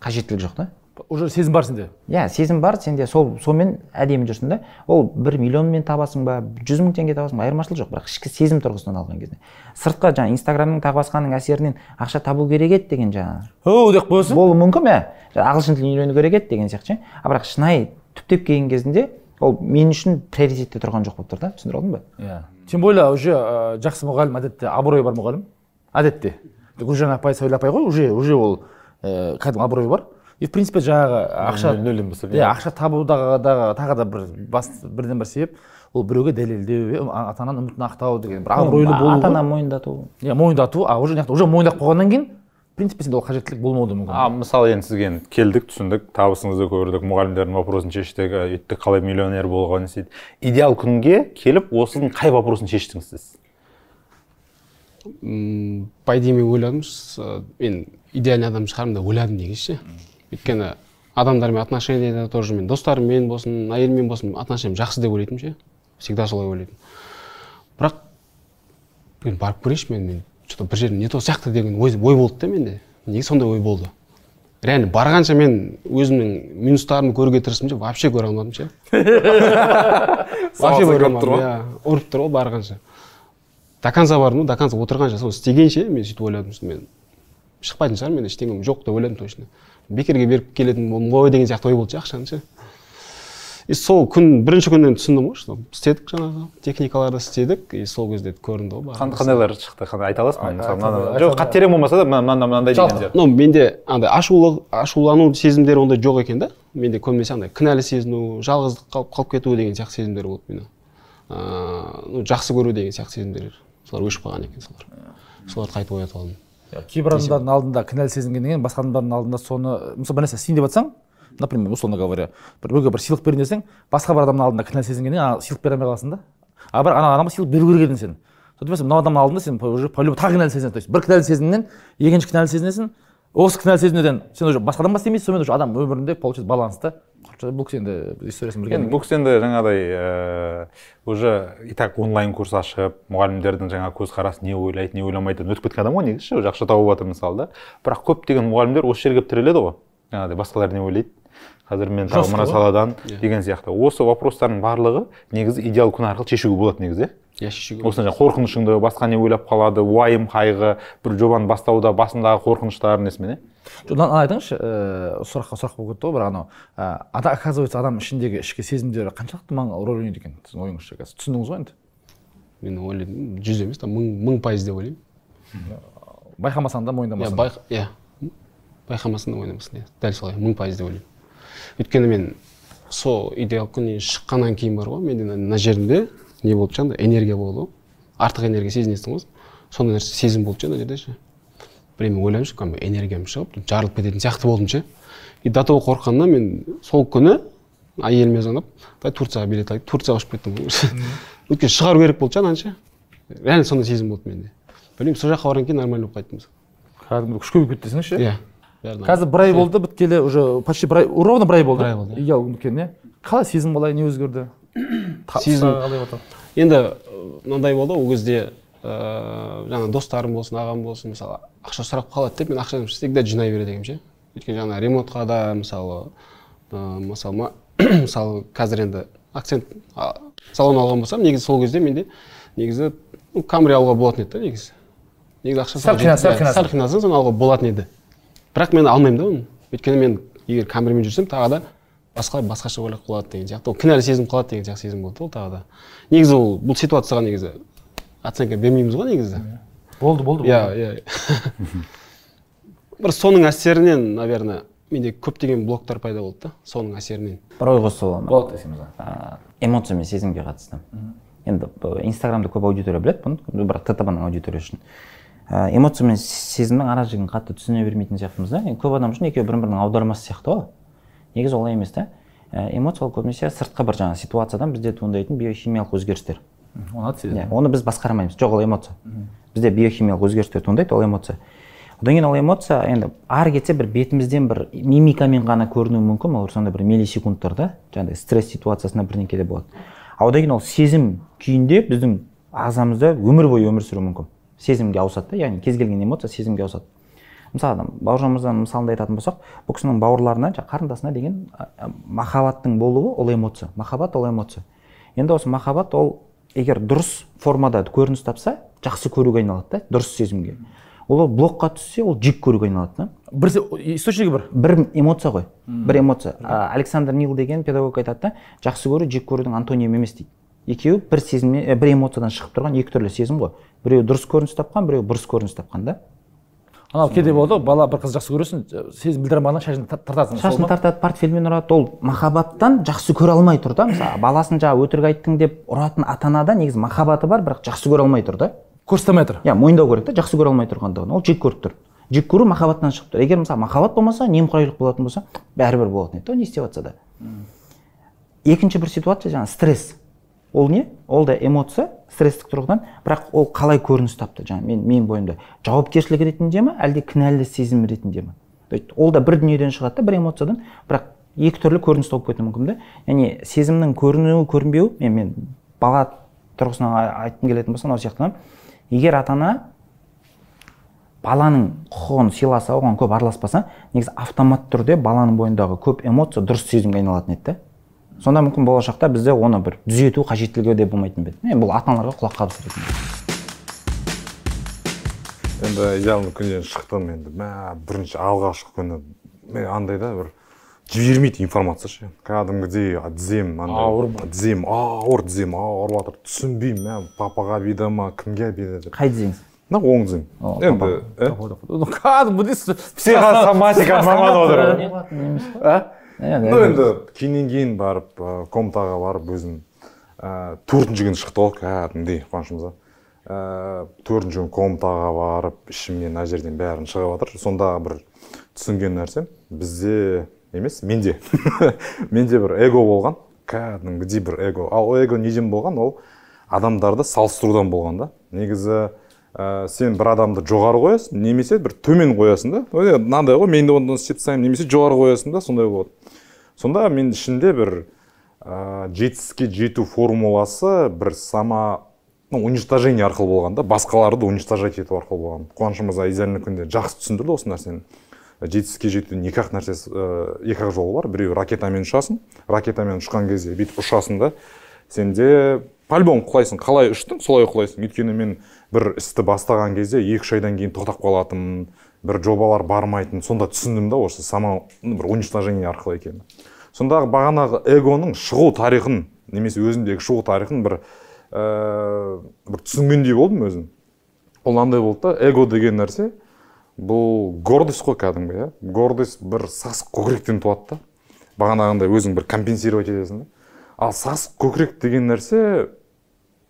қажеттілік жоқ та уже сезім бар сенде иә сезім бар сенде сол сонымен әдемі жүрсің да ол бір миллионмен табасың ба жүз мың теңге табасың ба айырмашылық жоқ бірақ ішкі сезім тұрғысынан алған кезде сыртқа жаңағы инстаграмның тағы басқаның әсерінен ақша табу керек еді деген жаңағы оу деп қоясың болуы мүмкін иә ағылшын тілін үйрену керек еді деген сияқты ше а бірақ шынайы түптеп келген кезінде ол мен үшін приоритетте тұрған жоқ болып тұр да түсіндіріп алдым ба иә тем более уже э, жақсы мұғалім әдетте абыройы бар мұғалім әдетте гүлжан апай сәуле апай ғой уже уже ол ә, кәдімгі абыройы бар и в принципе жаңағы ақша нөлден бастап иә, иә. ақша табудағы тағы да бір бас бірден бір себеп ол біреуге дәлелдеу ата ананың үмітін ақтау деген бір абыройлы болу ата ананы мойындату иә мойындату а уже уже мойындап қойғаннан кейін в принципе сенде ол қажеттілік болмауы да мүмкін а мысалы енді сізге келдік түсіндік табысыңызды көрдік мұғалімдердің вопросын шештік өйттік қалай миллионер болғанын сөйтіп идеал күнге келіп осының қай вопросын шештіңіз сіз по идее мен ойладым мен идеальный адам шығармын деп ойладым негізі ше өйткені адамдармен отношенияда тоже мен достарыммен болсын әйеліммен болсын отношениям жақсы деп ойлайтынмын ше всегда солай ойлайтынмын бірақ мен барып көрейінші мен мен че то бір жерім не то сияқты деген ой, ой болды да менде неге сондай ой болды реально барғанша мен өзімнің минустарымды көруге тырыстым ше вообще көре алмадым ше вообще көре алмадым иә ұрып тұр ғой барғанша до конца бардым до конца отырғанша соны істегенше мен сөйтіп ойладым мен шықпайтын шығар менде ештеңем жоқ деп ойладым точно бекерге беріп келетін болдым ғой деген сияқты ой болды ақшаны ше и сол күн бірінші күннен түсіндім ғой что істедік жаңағы техникаларды істедік и сол кезде көрінді ғой қандай қандайлар шықты қандай айта аласың ба мысалы жоқ қатты терең болмаса да мынандай мынандай сияқты ну менде андай ашулы ашулану сезімдері ондай жоқ екен да менде көбінесе андай кінәлі сезіну жалғыздық қалып қалып кету деген сияқты сезімдер болды менде ыыы ну жақсы көру деген сияқты сезімдер солар өшіп қалған екен солар соларды қайтып оятып алдым Э, кейбір адамдардың алдында кінәлі сезінгеннен кейін басқа адамдардың алдында соны мысалы бір нәрсе істейін деп жатсаң например условно говоря бір біреуге бір сыйлық берейін десең басқа бір адамның алдында кінәлі сезінгеннен кейін сыйлық бере алмай қаласың да а бірақ ана адамға сыйлық беру керек едің сен соответственно мынау адамның алдында сен уже по любому тағы кінәлі сезінесің то есть бір кінәлі сезімнен екінші кінәлі сезінесің осы кінәлі сезінуден сен уже басқа адамға істемейсің сонымен уже адам өмірінде получается балансты букс енді историясын білген Бұл букс енді жаңағыдай ыыы э, уже и так онлайн курс ашып мұғалімдердің жаңағы көзқарасы не ойлайды не ойламайды, өтіп кеткен адам ғой негізі ше жақсы тауып жатыр мысалы да бірақ көптеген мұғалімдер осы жерге келіп тіреледі ғой жаңағыдай басқалар не ойлайды қазір мен тағы мына саладан иә. деген сияқты осы вопростардың барлығы негізі идеал күн арқылы шешуге болады негізі иә yeah, иә, шешуге жаңағы қорқынышыңды басқа не ойлап қалады уайым қайғы бір жобаны бастауда басындағы қорқыныштар несімен иә жоқ айтыңызшы ыыы э, сұраққа сұрақ болып кетті ғой бірақ анау э, ада оказывается адам ішіндегі ішкі сезімдері қаншалықты рөл ойнайды екен сіздің ойыңызша қазір түсіндіңіз ғой енді мен ойлаймын жүз емес там мың мың пайыз деп ойлаймын байқамасаң да мойындамасаң иә иә байқамасаң да мойындамасаң иә дәл солай мың пайыз деп ойлаймын өйткені мен сол күннен шыққаннан кейін бар ғой менде мына жерімде не болды жаңағыдай энергия болды ғой артық энергия сезінесің ғой сондай нәрсе сезім болды ше ана жерде ше бірдеме мен ше кәдімгі энергиям шығып жарылып кететін сияқты болдым ше и до того қорыққаннан мен сол күні әйеліме звондап давай турцияға билет алайық турцияға ұшып кеттім өйткені шығару керек болды ше ананы ше реально сондай сезім болды менде білмеймін сол жаққа барған кейін нормально болып қайттым кәдімгі күш көбейіп кетті десеңізші иә қазір бір ай болды біткелі уже почти бір ай ровно бір ай болды бір иә үлкен иә қалай сезім қалай не өзгерді сезім енді мынандай болды ол кезде ыыы жаңағы достарым болсын ағам болсын мысалы ақша сұрап қалады деп мен ақшаны всегда жинай береді екенмін ше өйткені жаңағы ремонтқа да мысалы мысалы мысалы қазір енді акцент салон алған болсам негізі сол кезде менде негізі ну камри алуға болатын еді да негізі негізі ақша сәл қиналсаң соны иә, алуға болатын еді бірақ мен алмаймын да оны өйткені мен егер камерамен жүрсем тағы да басқа басқаша ойлап қалады деген сияқты ол кінәлі сезініп қалады деген сияқты сезім болды ол тағы да негізі ол бұл ситуацияға негізі оценка бермейміз ғой негізі иә. болды болды иә иә бір соның әсерінен наверное менде көптеген блоктар пайда болды да соның әсерінен бір ой қосып аламын болады эмоция мен сезімге қатысты енді э, инстаграмды көп аудитория біледі бұны бірақ ттб ның аудиториясы үшін ә, эмоция мен сезімнің ара жігін қатты түсіне бермейтін сияқтымыз да көп адам үшін екеуі бірін бірінің аудармасы сияқты ғой негізі олай емес та ә, эмоция ол көбінесе сыртқы бір жаңағы ситуациядан бізде туындайтын биохимиялық өзгерістер оны иә, оны біз басқармаймыз жоқ ол эмоция бізде биохимиялық өзгерістер туындайды ол эмоция одан кейін ол эмоция енді ары кетсе бір бетімізден бір мимикамен ғана көрінуі мүмкін ол сондай бір миллисекундтарда жаңағыдай стресс ситуациясында бірдеңкеде болады а одан кейін ол сезім күйінде біздің ағзамызда өмір бойы өмір сүруі мүмкін сезімге ауысады да яғни кез келген эмоция сезімге ауысады мысалы бауыржан мырзаның мысалында айтатын болсақ бұл кісінің бауырларына қарындасына деген махаббаттың болуы ол эмоция махаббат ол эмоция енді осы махаббат ол егер дұрыс формада көрініс тапса жақсы көруге айналады да дұрыс сезімге ол блокқа түссе ол жек көруге айналады да бір источнигі бір бір эмоция ғой бір эмоция александр нил деген педагог айтады да жақсы көру жек көрудің антонимі емес дейді екеуі бір сезім бір эмоциядан шығып тұрған екі түрлі сезім ғой біреуі дұрыс көрініс тапқан біреуі бұрыс көрініс тапқан да анау кейде болады ғой бала бір қызды жақсы көресің сезім білдіре алмағаннан шашын тартасың шашын тартады портфельмен ұрады ол махаббаттан жақсы көре алмай тұр да мысалы баласын жаңағы өтірік айттың деп ұратын ата анада негізі махаббаты бар бірақ жақсы көре алмай тұр да көрсете тұр иә мойындау керек та жақсы көре алмай тұрғандығын ол жек көріп тұр жек көру махаббаттан шығып тұр егер мысалы махаббат болмаса немқұрайлық болатын болса бәрібір болатын еді да не істеп жатса да екінші бір ситуация жаңағы стресс ол не ол да эмоция стресстік тұрғыдан бірақ ол қалай көрініс тапты жаңа мен менің бойымда жауапкершілік ретінде ма әлде кінәлі сезім ретінде ма то ол да бір дүниеден шығады да бір эмоциядан бірақ екі түрлі көрініс тауып кетуі мүмкін да яғни сезімнің көрінуі көрінбеуі мен, мен бала тұрғысынан айтқым келетін болса мынау сияқты егер ата ана баланың құқығын сыйласа оған көп араласпаса негізі автомат түрде баланың бойындағы көп эмоция дұрыс сезімге айналатын еді да сонда мүмкін болашақта бізде оны бір түзету қажеттілігі де болмайтын бе еді бұл ата аналарға құлақ қабыс ретінде енді идеалный күннен шықтым енді мә бірінші алғашқы күні мен андай да бір жібермейді информация ше кәдімгідей тізем андай ауыр тізем ауыр тізем ауырып жатыр түсінбеймін мә папаға обида ма кімге обида деп қай тізеңіз мына оң тізем енді ә? кәдімгідей психосоматика маманы отыр ну енді кейіннен кейін барып комнатаға барып өзім ыыы төртінші күні шықты ғой кәдімгідей қуанышымызға ыыы төртінші күні комнатаға барып ішімнен мына жерден бәрін шығып жатыр сонда бір түсінген нәрсем бізде емес менде менде бір эго болған кәдімгідей бір эго ал эго неден болған ол адамдарды салыстырудан болған да негізі ә, сен бір адамды жоғары қоясың немесе бір төмен қоясың да мынандай ғой мен де оны істеп тастаймын немесе жоғары қоясың да сондай болады сонда мен ішінде бір ә, жетістікке жету формуласы бір сама ну уничтожение арқылы болған да басқаларды уничтожать ету арқылы болған қуаныш мырза идеальный күнде жақсы түсіндірді осы нәрсені жетістікке жетудің екі ақ нәрсесі ә, екі ақ жолы бар біреуі ракетамен ұшасың ракетамен ұшқан кезде бүйтіп ұшасың да сенде по любому құлайсың қалай ұштың солай құлайсың өйткені мен бір істі бастаған кезде екі үш айдан кейін тоқтап қалатынмын бір жобалар бармайтын сонда түсіндім да осы сама бір уничтожение арқылы екенін сондағы бағанағы эгоның шығу тарихын немесе өзіндегі шығу тарихын бір ә, бір түсінгендей болдым өзім ол мынандай болды да эго деген нәрсе бұл гордость қой кәдімгі иә гордость бір сасық көкіректен туады да бағанағындай өзің бір компенсировать етесің да ал сасық көкірек деген нәрсе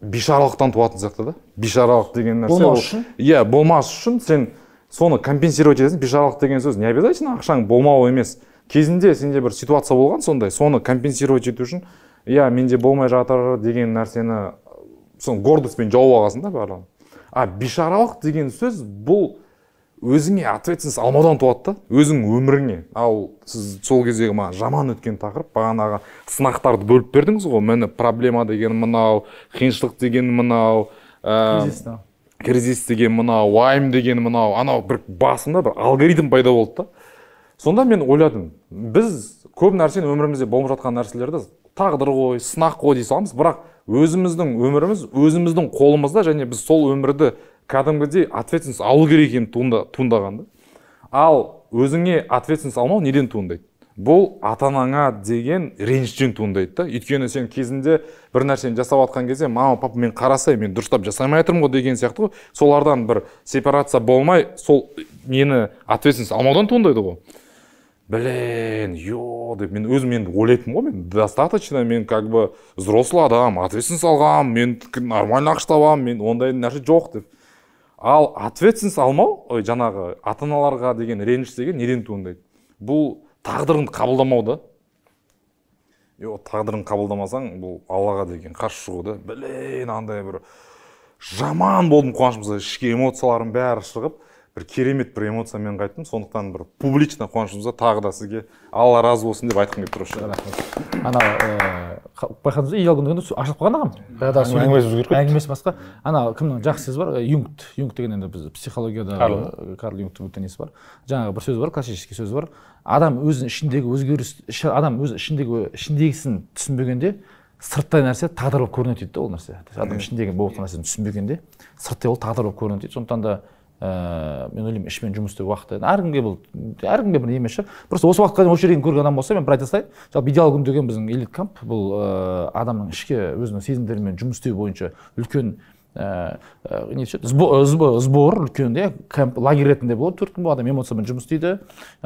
бейшаралықтан туатын сияқты да бейшаралық деген нәрсе болмас үшін иә болмас үшін сен соны компенсировать етесің бейшаралық деген сөз не обязательно ақшаң болмауы емес кезінде сенде бір ситуация болған сондай соны компенсировать ету үшін иә менде болмай жатыр деген нәрсені соны гордостьпен жауып аласың да барлығын а бишаралық деген сөз бұл өзіңе ответственность алмаудан туады да өзің өміріңе ал сіз сол кездегі маған жаман өткен тақырып бағанағы сынақтарды бөліп бердіңіз ғой міне проблема деген мынау қиыншылық деген мынау кризис деген мынау уайым деген мынау анау бір басында бір алгоритм пайда болды да сонда мен ойладым біз көп нәрсені өмірімізде болып жатқан нәрселерді тағдыр ғой сынақ қой дей саламыз бірақ өзіміздің өміріміз өзіміздің қолымызда және біз сол өмірді кәдімгідей ответственность алу керек екенін туында, туындаған да ал өзіңе ответственность алмау неден туындайды бұл ата анаңа деген реніштен туындайды да өйткені сен кезінде бір нәрсені жасап жатқан кезде мама папа мен қарасай мен дұрыстап жасамай жатырмын ғой деген сияқты ғой солардан бір сепарация болмай сол нені ответственность алмаудан туындайды ғой блин е деп мен өзім енді ойлайтынмын ғой мен достаточно мен как бы взрослый адам ответственность алғанмын мен нормально ақша табамын мен ондай нәрсе жоқ деп ал ответственность алмау ой, жаңағы ата аналарға деген реніш деген неден туындайды бұл тағдырын қабылдамау да е тағдырын қабылдамасаң бұл аллаға деген қарсы шығу да блин андай бір жаман болдым қуанышымызда ішкі эмоцияларым бәрі шығып бір керемет бір эмоциямен қайттым сондықтан бір публично қуанышымызға тағы да сізге алла разы болсын деп айтқым келіп тұр осы жерде ана байқадыңыз ба идеал күн дегенде ашылып қалған ағам әңгімесі өзгеріп кетті әңгімесі басқа ана кімнің жақсы сөзі бар юнгт юнг деген енді біз психологияда карл юнгтің несі бар жаңағы бір сөзі бар классический сөзі бар адам өзінің ішіндегі өзгеріс адам өз ішіндегі ішіндегісін түсінбегенде сырттай нәрсе тағдыр болып көрінеді дейді да ол нәрсе адам ішіндегі болып жатқан нәрсені түсінбегенде сырттай ол тағдыр болып көрінеді дейді сондықтан да ә, мен ойлаймын ішпен жұмыс істеу уақыты әркімге бұл әркімге бір емес шығар просто осы уақытқа дейін осы жерден көрген адам болса мен бір айта салайын жалпы идеал күн деген біздің элит камп бұл ә, адамның ішкі өзінің сезімдерімен жұмыс істеу бойынша үлкен Э, э, не дейді э, сбор үлкен иә лагерь ретінде болады төрт күн бұл адам эмоциямен жұмыс істейді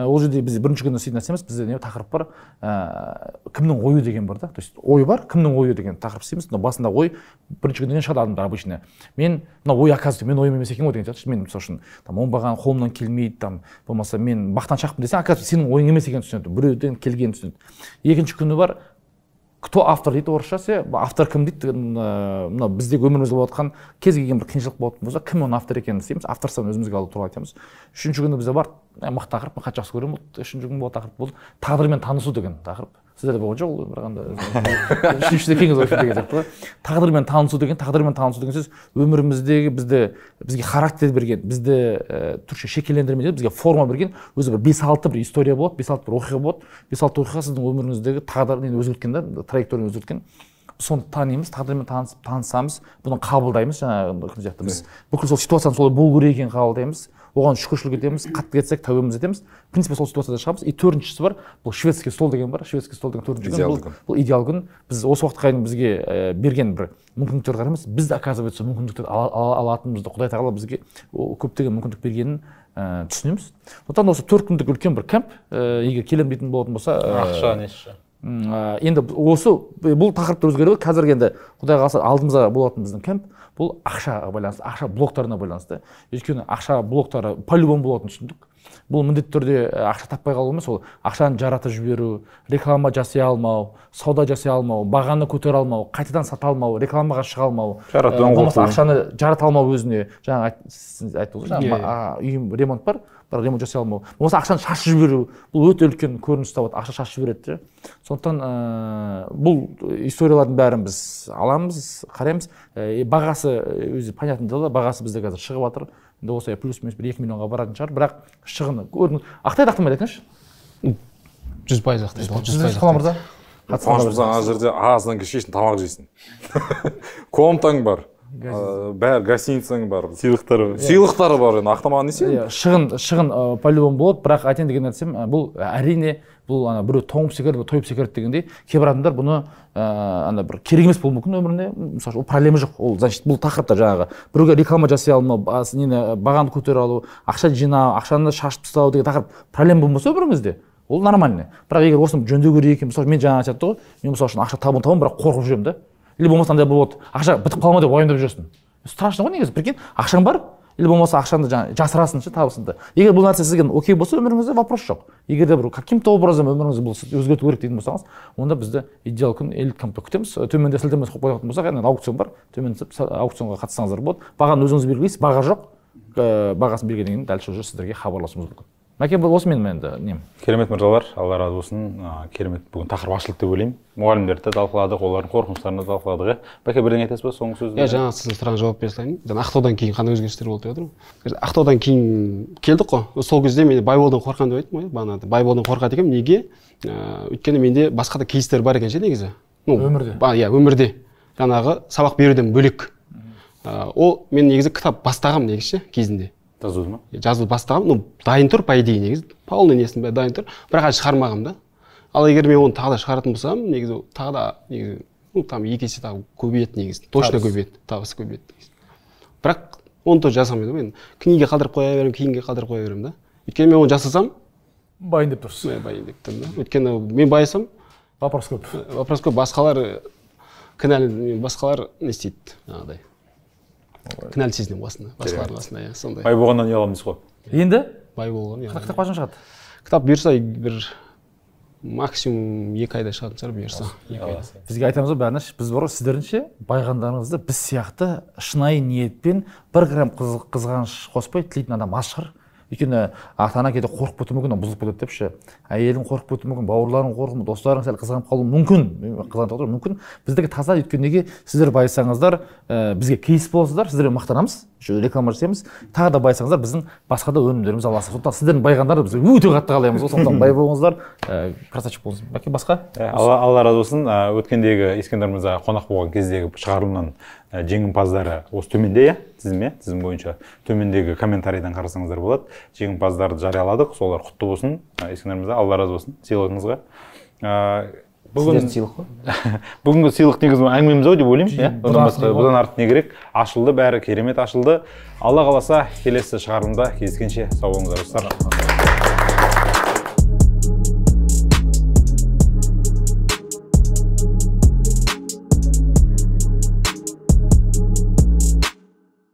ол жерде біз бірінші күні істейтін нәрсе емес бізде не тақырып бар ә, кімнің ойы деген бар да то есть ой бар кімнің ойы деген тақырып істейміз мына басында ой бірінші күннен шығады адамдар обычно мен мына ой оказывается менің ойым емес екен ғой деген сияқты мен мысалы үшін там оңбаған қолымнан келмейді там болмаса мен мақтаншақпын десең оказывается сенің ойың емес екенін түсінеді біреуден келгенін түсінеді екінші күні бар кто автор дейді орысшасы автор кім дейді ә, мына бізде өмірімізде болып жатқан кез келген бір қиыншылық болатын болса кім оның автор екенін істейміз автор санын өзімізге алу туралы айтамыз үшінші күні бізде бар мықты тақырып мен қатты жақсы көремін болды үшінші күні бұл тақырып болды тағдырмен танысу деген тақырып сіздерде болған жоқ ол бірақ енді үшіншіде кеңес деген сияқты ғой тағдырмен танысу деген тағдырмен танысу деген сөз өміріміздегі бізді бізге характер берген бізді ә, э, түрікше бізге форма берген өзі бір бес алты бір история болады бес алты бір оқиға болады бес алты оқиға сіздің өміріңіздегі тағдырын өзгерткен да траекторияны өзгерткен соны танимыз тағдырмен танысып танысамыз бұны қабылдаймыз жаңағы сияқты біз бүкіл сол ситуацияның солай болу керек екенін қабылдаймыз оған шүкіршілік етеміз қатты кетсек тәубеміз етеміз в принципе сол ситуациядан шығамыз и төртіншісі бар бұл шведский стол деген бар шведский стол деген төртінші күн бұл, идеал күн біз осы уақытқа дейін бізге ә, берген бір мүмкіндіктер ғана емес біз де оказывается мүмкіндіктер ала, алатынымызды құдай тағала бізге көптеген мүмкіндік бергенін ә, түсінеміз сондықтан осы төрт күндік үлкен бір кемп ә, егер келемін дейтін болатын болса ақша неше енді осы бұл тақырыпты өзгереді қазіргі енді құдай қаласа алдымызда болатын біздің кемп бұл ақшаға байланысты ақша блоктарына байланысты өйткені ақша блоктары по любому болатынын түсіндік бұл міндетті түрде ақша таппай қалу емес ол ақшаны жаратып жіберу реклама жасай алмау сауда жасай алмау бағаны көтере алмау қайтадан сата алмау рекламаға шыға алмау болмаса ақшаны жарата алмау өзіне жаңа сіз айттыңыз ғой үйім ремонт бар бірақ ремонт жасай алмау болмаса ақшаны шашып жіберу бұл өте үлкен көрініс табады ақша шашып жібереді да сондықтан бұл историялардың бәрін біз аламыз қараймыз бағасы өзі понятно да бағасы бізде қазір шығып жатыр енді осы плюс минус бір екі миллионға баратын шығар бірақ шығыны ақтайды ақтамайды айтыңызшы жүз пайыз ақтайды жүз пайыз мырза қуаныш мырза ана жерде азынан кешке шейін тамақ жейсің комнатаң бар ә, бәрі гостиницаң бар сыйлықтар сыйлықтар бар енді ақтамаған несі иә шығын шығын по любому болады бірақ айтайын деген нәрсем бұл әрине бұл ана біреу тоңып секірді тойып секірді дегендей кейбір адамдар бұны ә, ана бір керек емес болуы мүмкін өміріне мысалы үшін ол проблема жоқ ол значит бұл тақырыпта жаңағы біреуге реклама жасай алмау нені бағаны көтере алу ақша жинау ақшаны шашып тастау деген тақырып проблема болмаса өміріңізде ол нормально бірақ егер осыны жөндеу керек екен мысалы мен жаңа айтып ғой мен мысалы үшін ақша табуын табамын бірақ қорқып жүремін да или болмаса андай болады ақша бітіп қала ма деп уайымдап жүресің страшно ғой негізі прикинь ақшаң бар или болмаса ақшаны жаңағы жасырасың ше табысыңды егер бұл нәрсе сізге окей болса өміріңізде вопрос жоқ егер де бір каким то образом өміріңізді бұл өзгерту керек дейтін болсаңыз онда бізді идеал күн элит күтеміз э, төменде сілтеме қойып қоятын болсақ енді аукцион бар төмен аукционға қатыссаңыздар болады бағаны өзіңіз белгілейсіз баға жоқ э, бағасын белгілегеннен кейін дальше уже сіздерге хабарласуымыз мүмкін мәке бұл осымен енді нем керемет мырзалар алла разы болсын керемет бүгін тақырып ашылды деп ойлаймын мұғалімдерді талқыладық олардың қорқыныштарын да талқыладық иә бәке бірдеңе айтасыз ба соңғы сөз иә жаңа сіздің сұрағыңа жауап бере салайын жаңа ақтаудан кейін қандай өзгерістер болды деп отырмын ақтаудан кейін келдік қой сол кезде мен байболдан қорқамын деп айттым ғой бағанағыда байболдан қорқады екенмін неге ыыы ә, өйткені менде басқа да кейстер бар екен ше негізі ну өмірде иә өмірде жаңағы сабақ беруден бөлек ә, ол мен негізі кітап бастағанмын негізі ше кезінде жазуды ма жазу бастағанмын ну дайын тұр по идее негізі полный несін бәрі дайын тұр бірақ әлі шығармағанмын да ал егер мен оны тағы да шығаратын болсам негізі ол тағы да негізі ну там екі есе тағы көбейеді негізі точно көбейеді табысы көбейеді бірақ оны тоже жасамай мен енді книге қалдырып қоя беремін кейінге қалдырып қоя беремін да өйткені мен оны жасасам байын деп тұрсыз иә байын деп тұрмын да өйткені мен байысам вопрос көп вопрос көп басқалар кінәлі басқалар не істейді жаңағыдай кінәлі сезінемін басында басқалардың қасында иә сондай бай болғаннан ұяламыз ғой енді бай болған иә кітап қашан шығады кітап бұйырса бір максимум екі айда шығатын шығар бұйырса бізге айтамыз ғой бәріне біз бар ғой сіздердің ше біз сияқты шынайы ниетпен бір грамм қызғаныш қоспай тілейтін адам аз шығар өйткені ата ана кейде қорқып кетуі мүмкін бұзылып кетеді деп ше әйелің қорқып кетуі мүмкін бауырларың қорқып достарың сәл қызғанып қалуы мүмкін қызғанып мүмкін біздікі таза өйткені неге сіздер байысаңыздар ә, бізге кейс боласыздар сіздермен мақтанамыз реклама жасаймыз тағы да байысаңыздар біздің басқа да өнімдерімізді аласыз сондықтан сіздердің байығандарды біз өте қатты қалаймыз ғой сондықтан бай болыңыздар ә, красавчик болыңыз бәке басқа э, алла разы болсын өткендегі ескендір мырза қонақ болған кездегі шығарылымнан Ә, жеңімпаздары осы төменде иә тізім иә тізім бойынша төмендегі комментарийден қарасаңыздар болады жеңімпаздарды жарияладық солар құтты болсын ә, ескендір мырза алла разы болсын сыйлығыңызға ә, бүгін сыйлық қой бүгінгі сыйлық негізі әңгімеміз ау деп ойлаймын иә бұдан басқа бұдан артық не керек ашылды бәрі керемет ашылды алла қаласа келесі шығарылымда кездескенше сау болыңыздар достар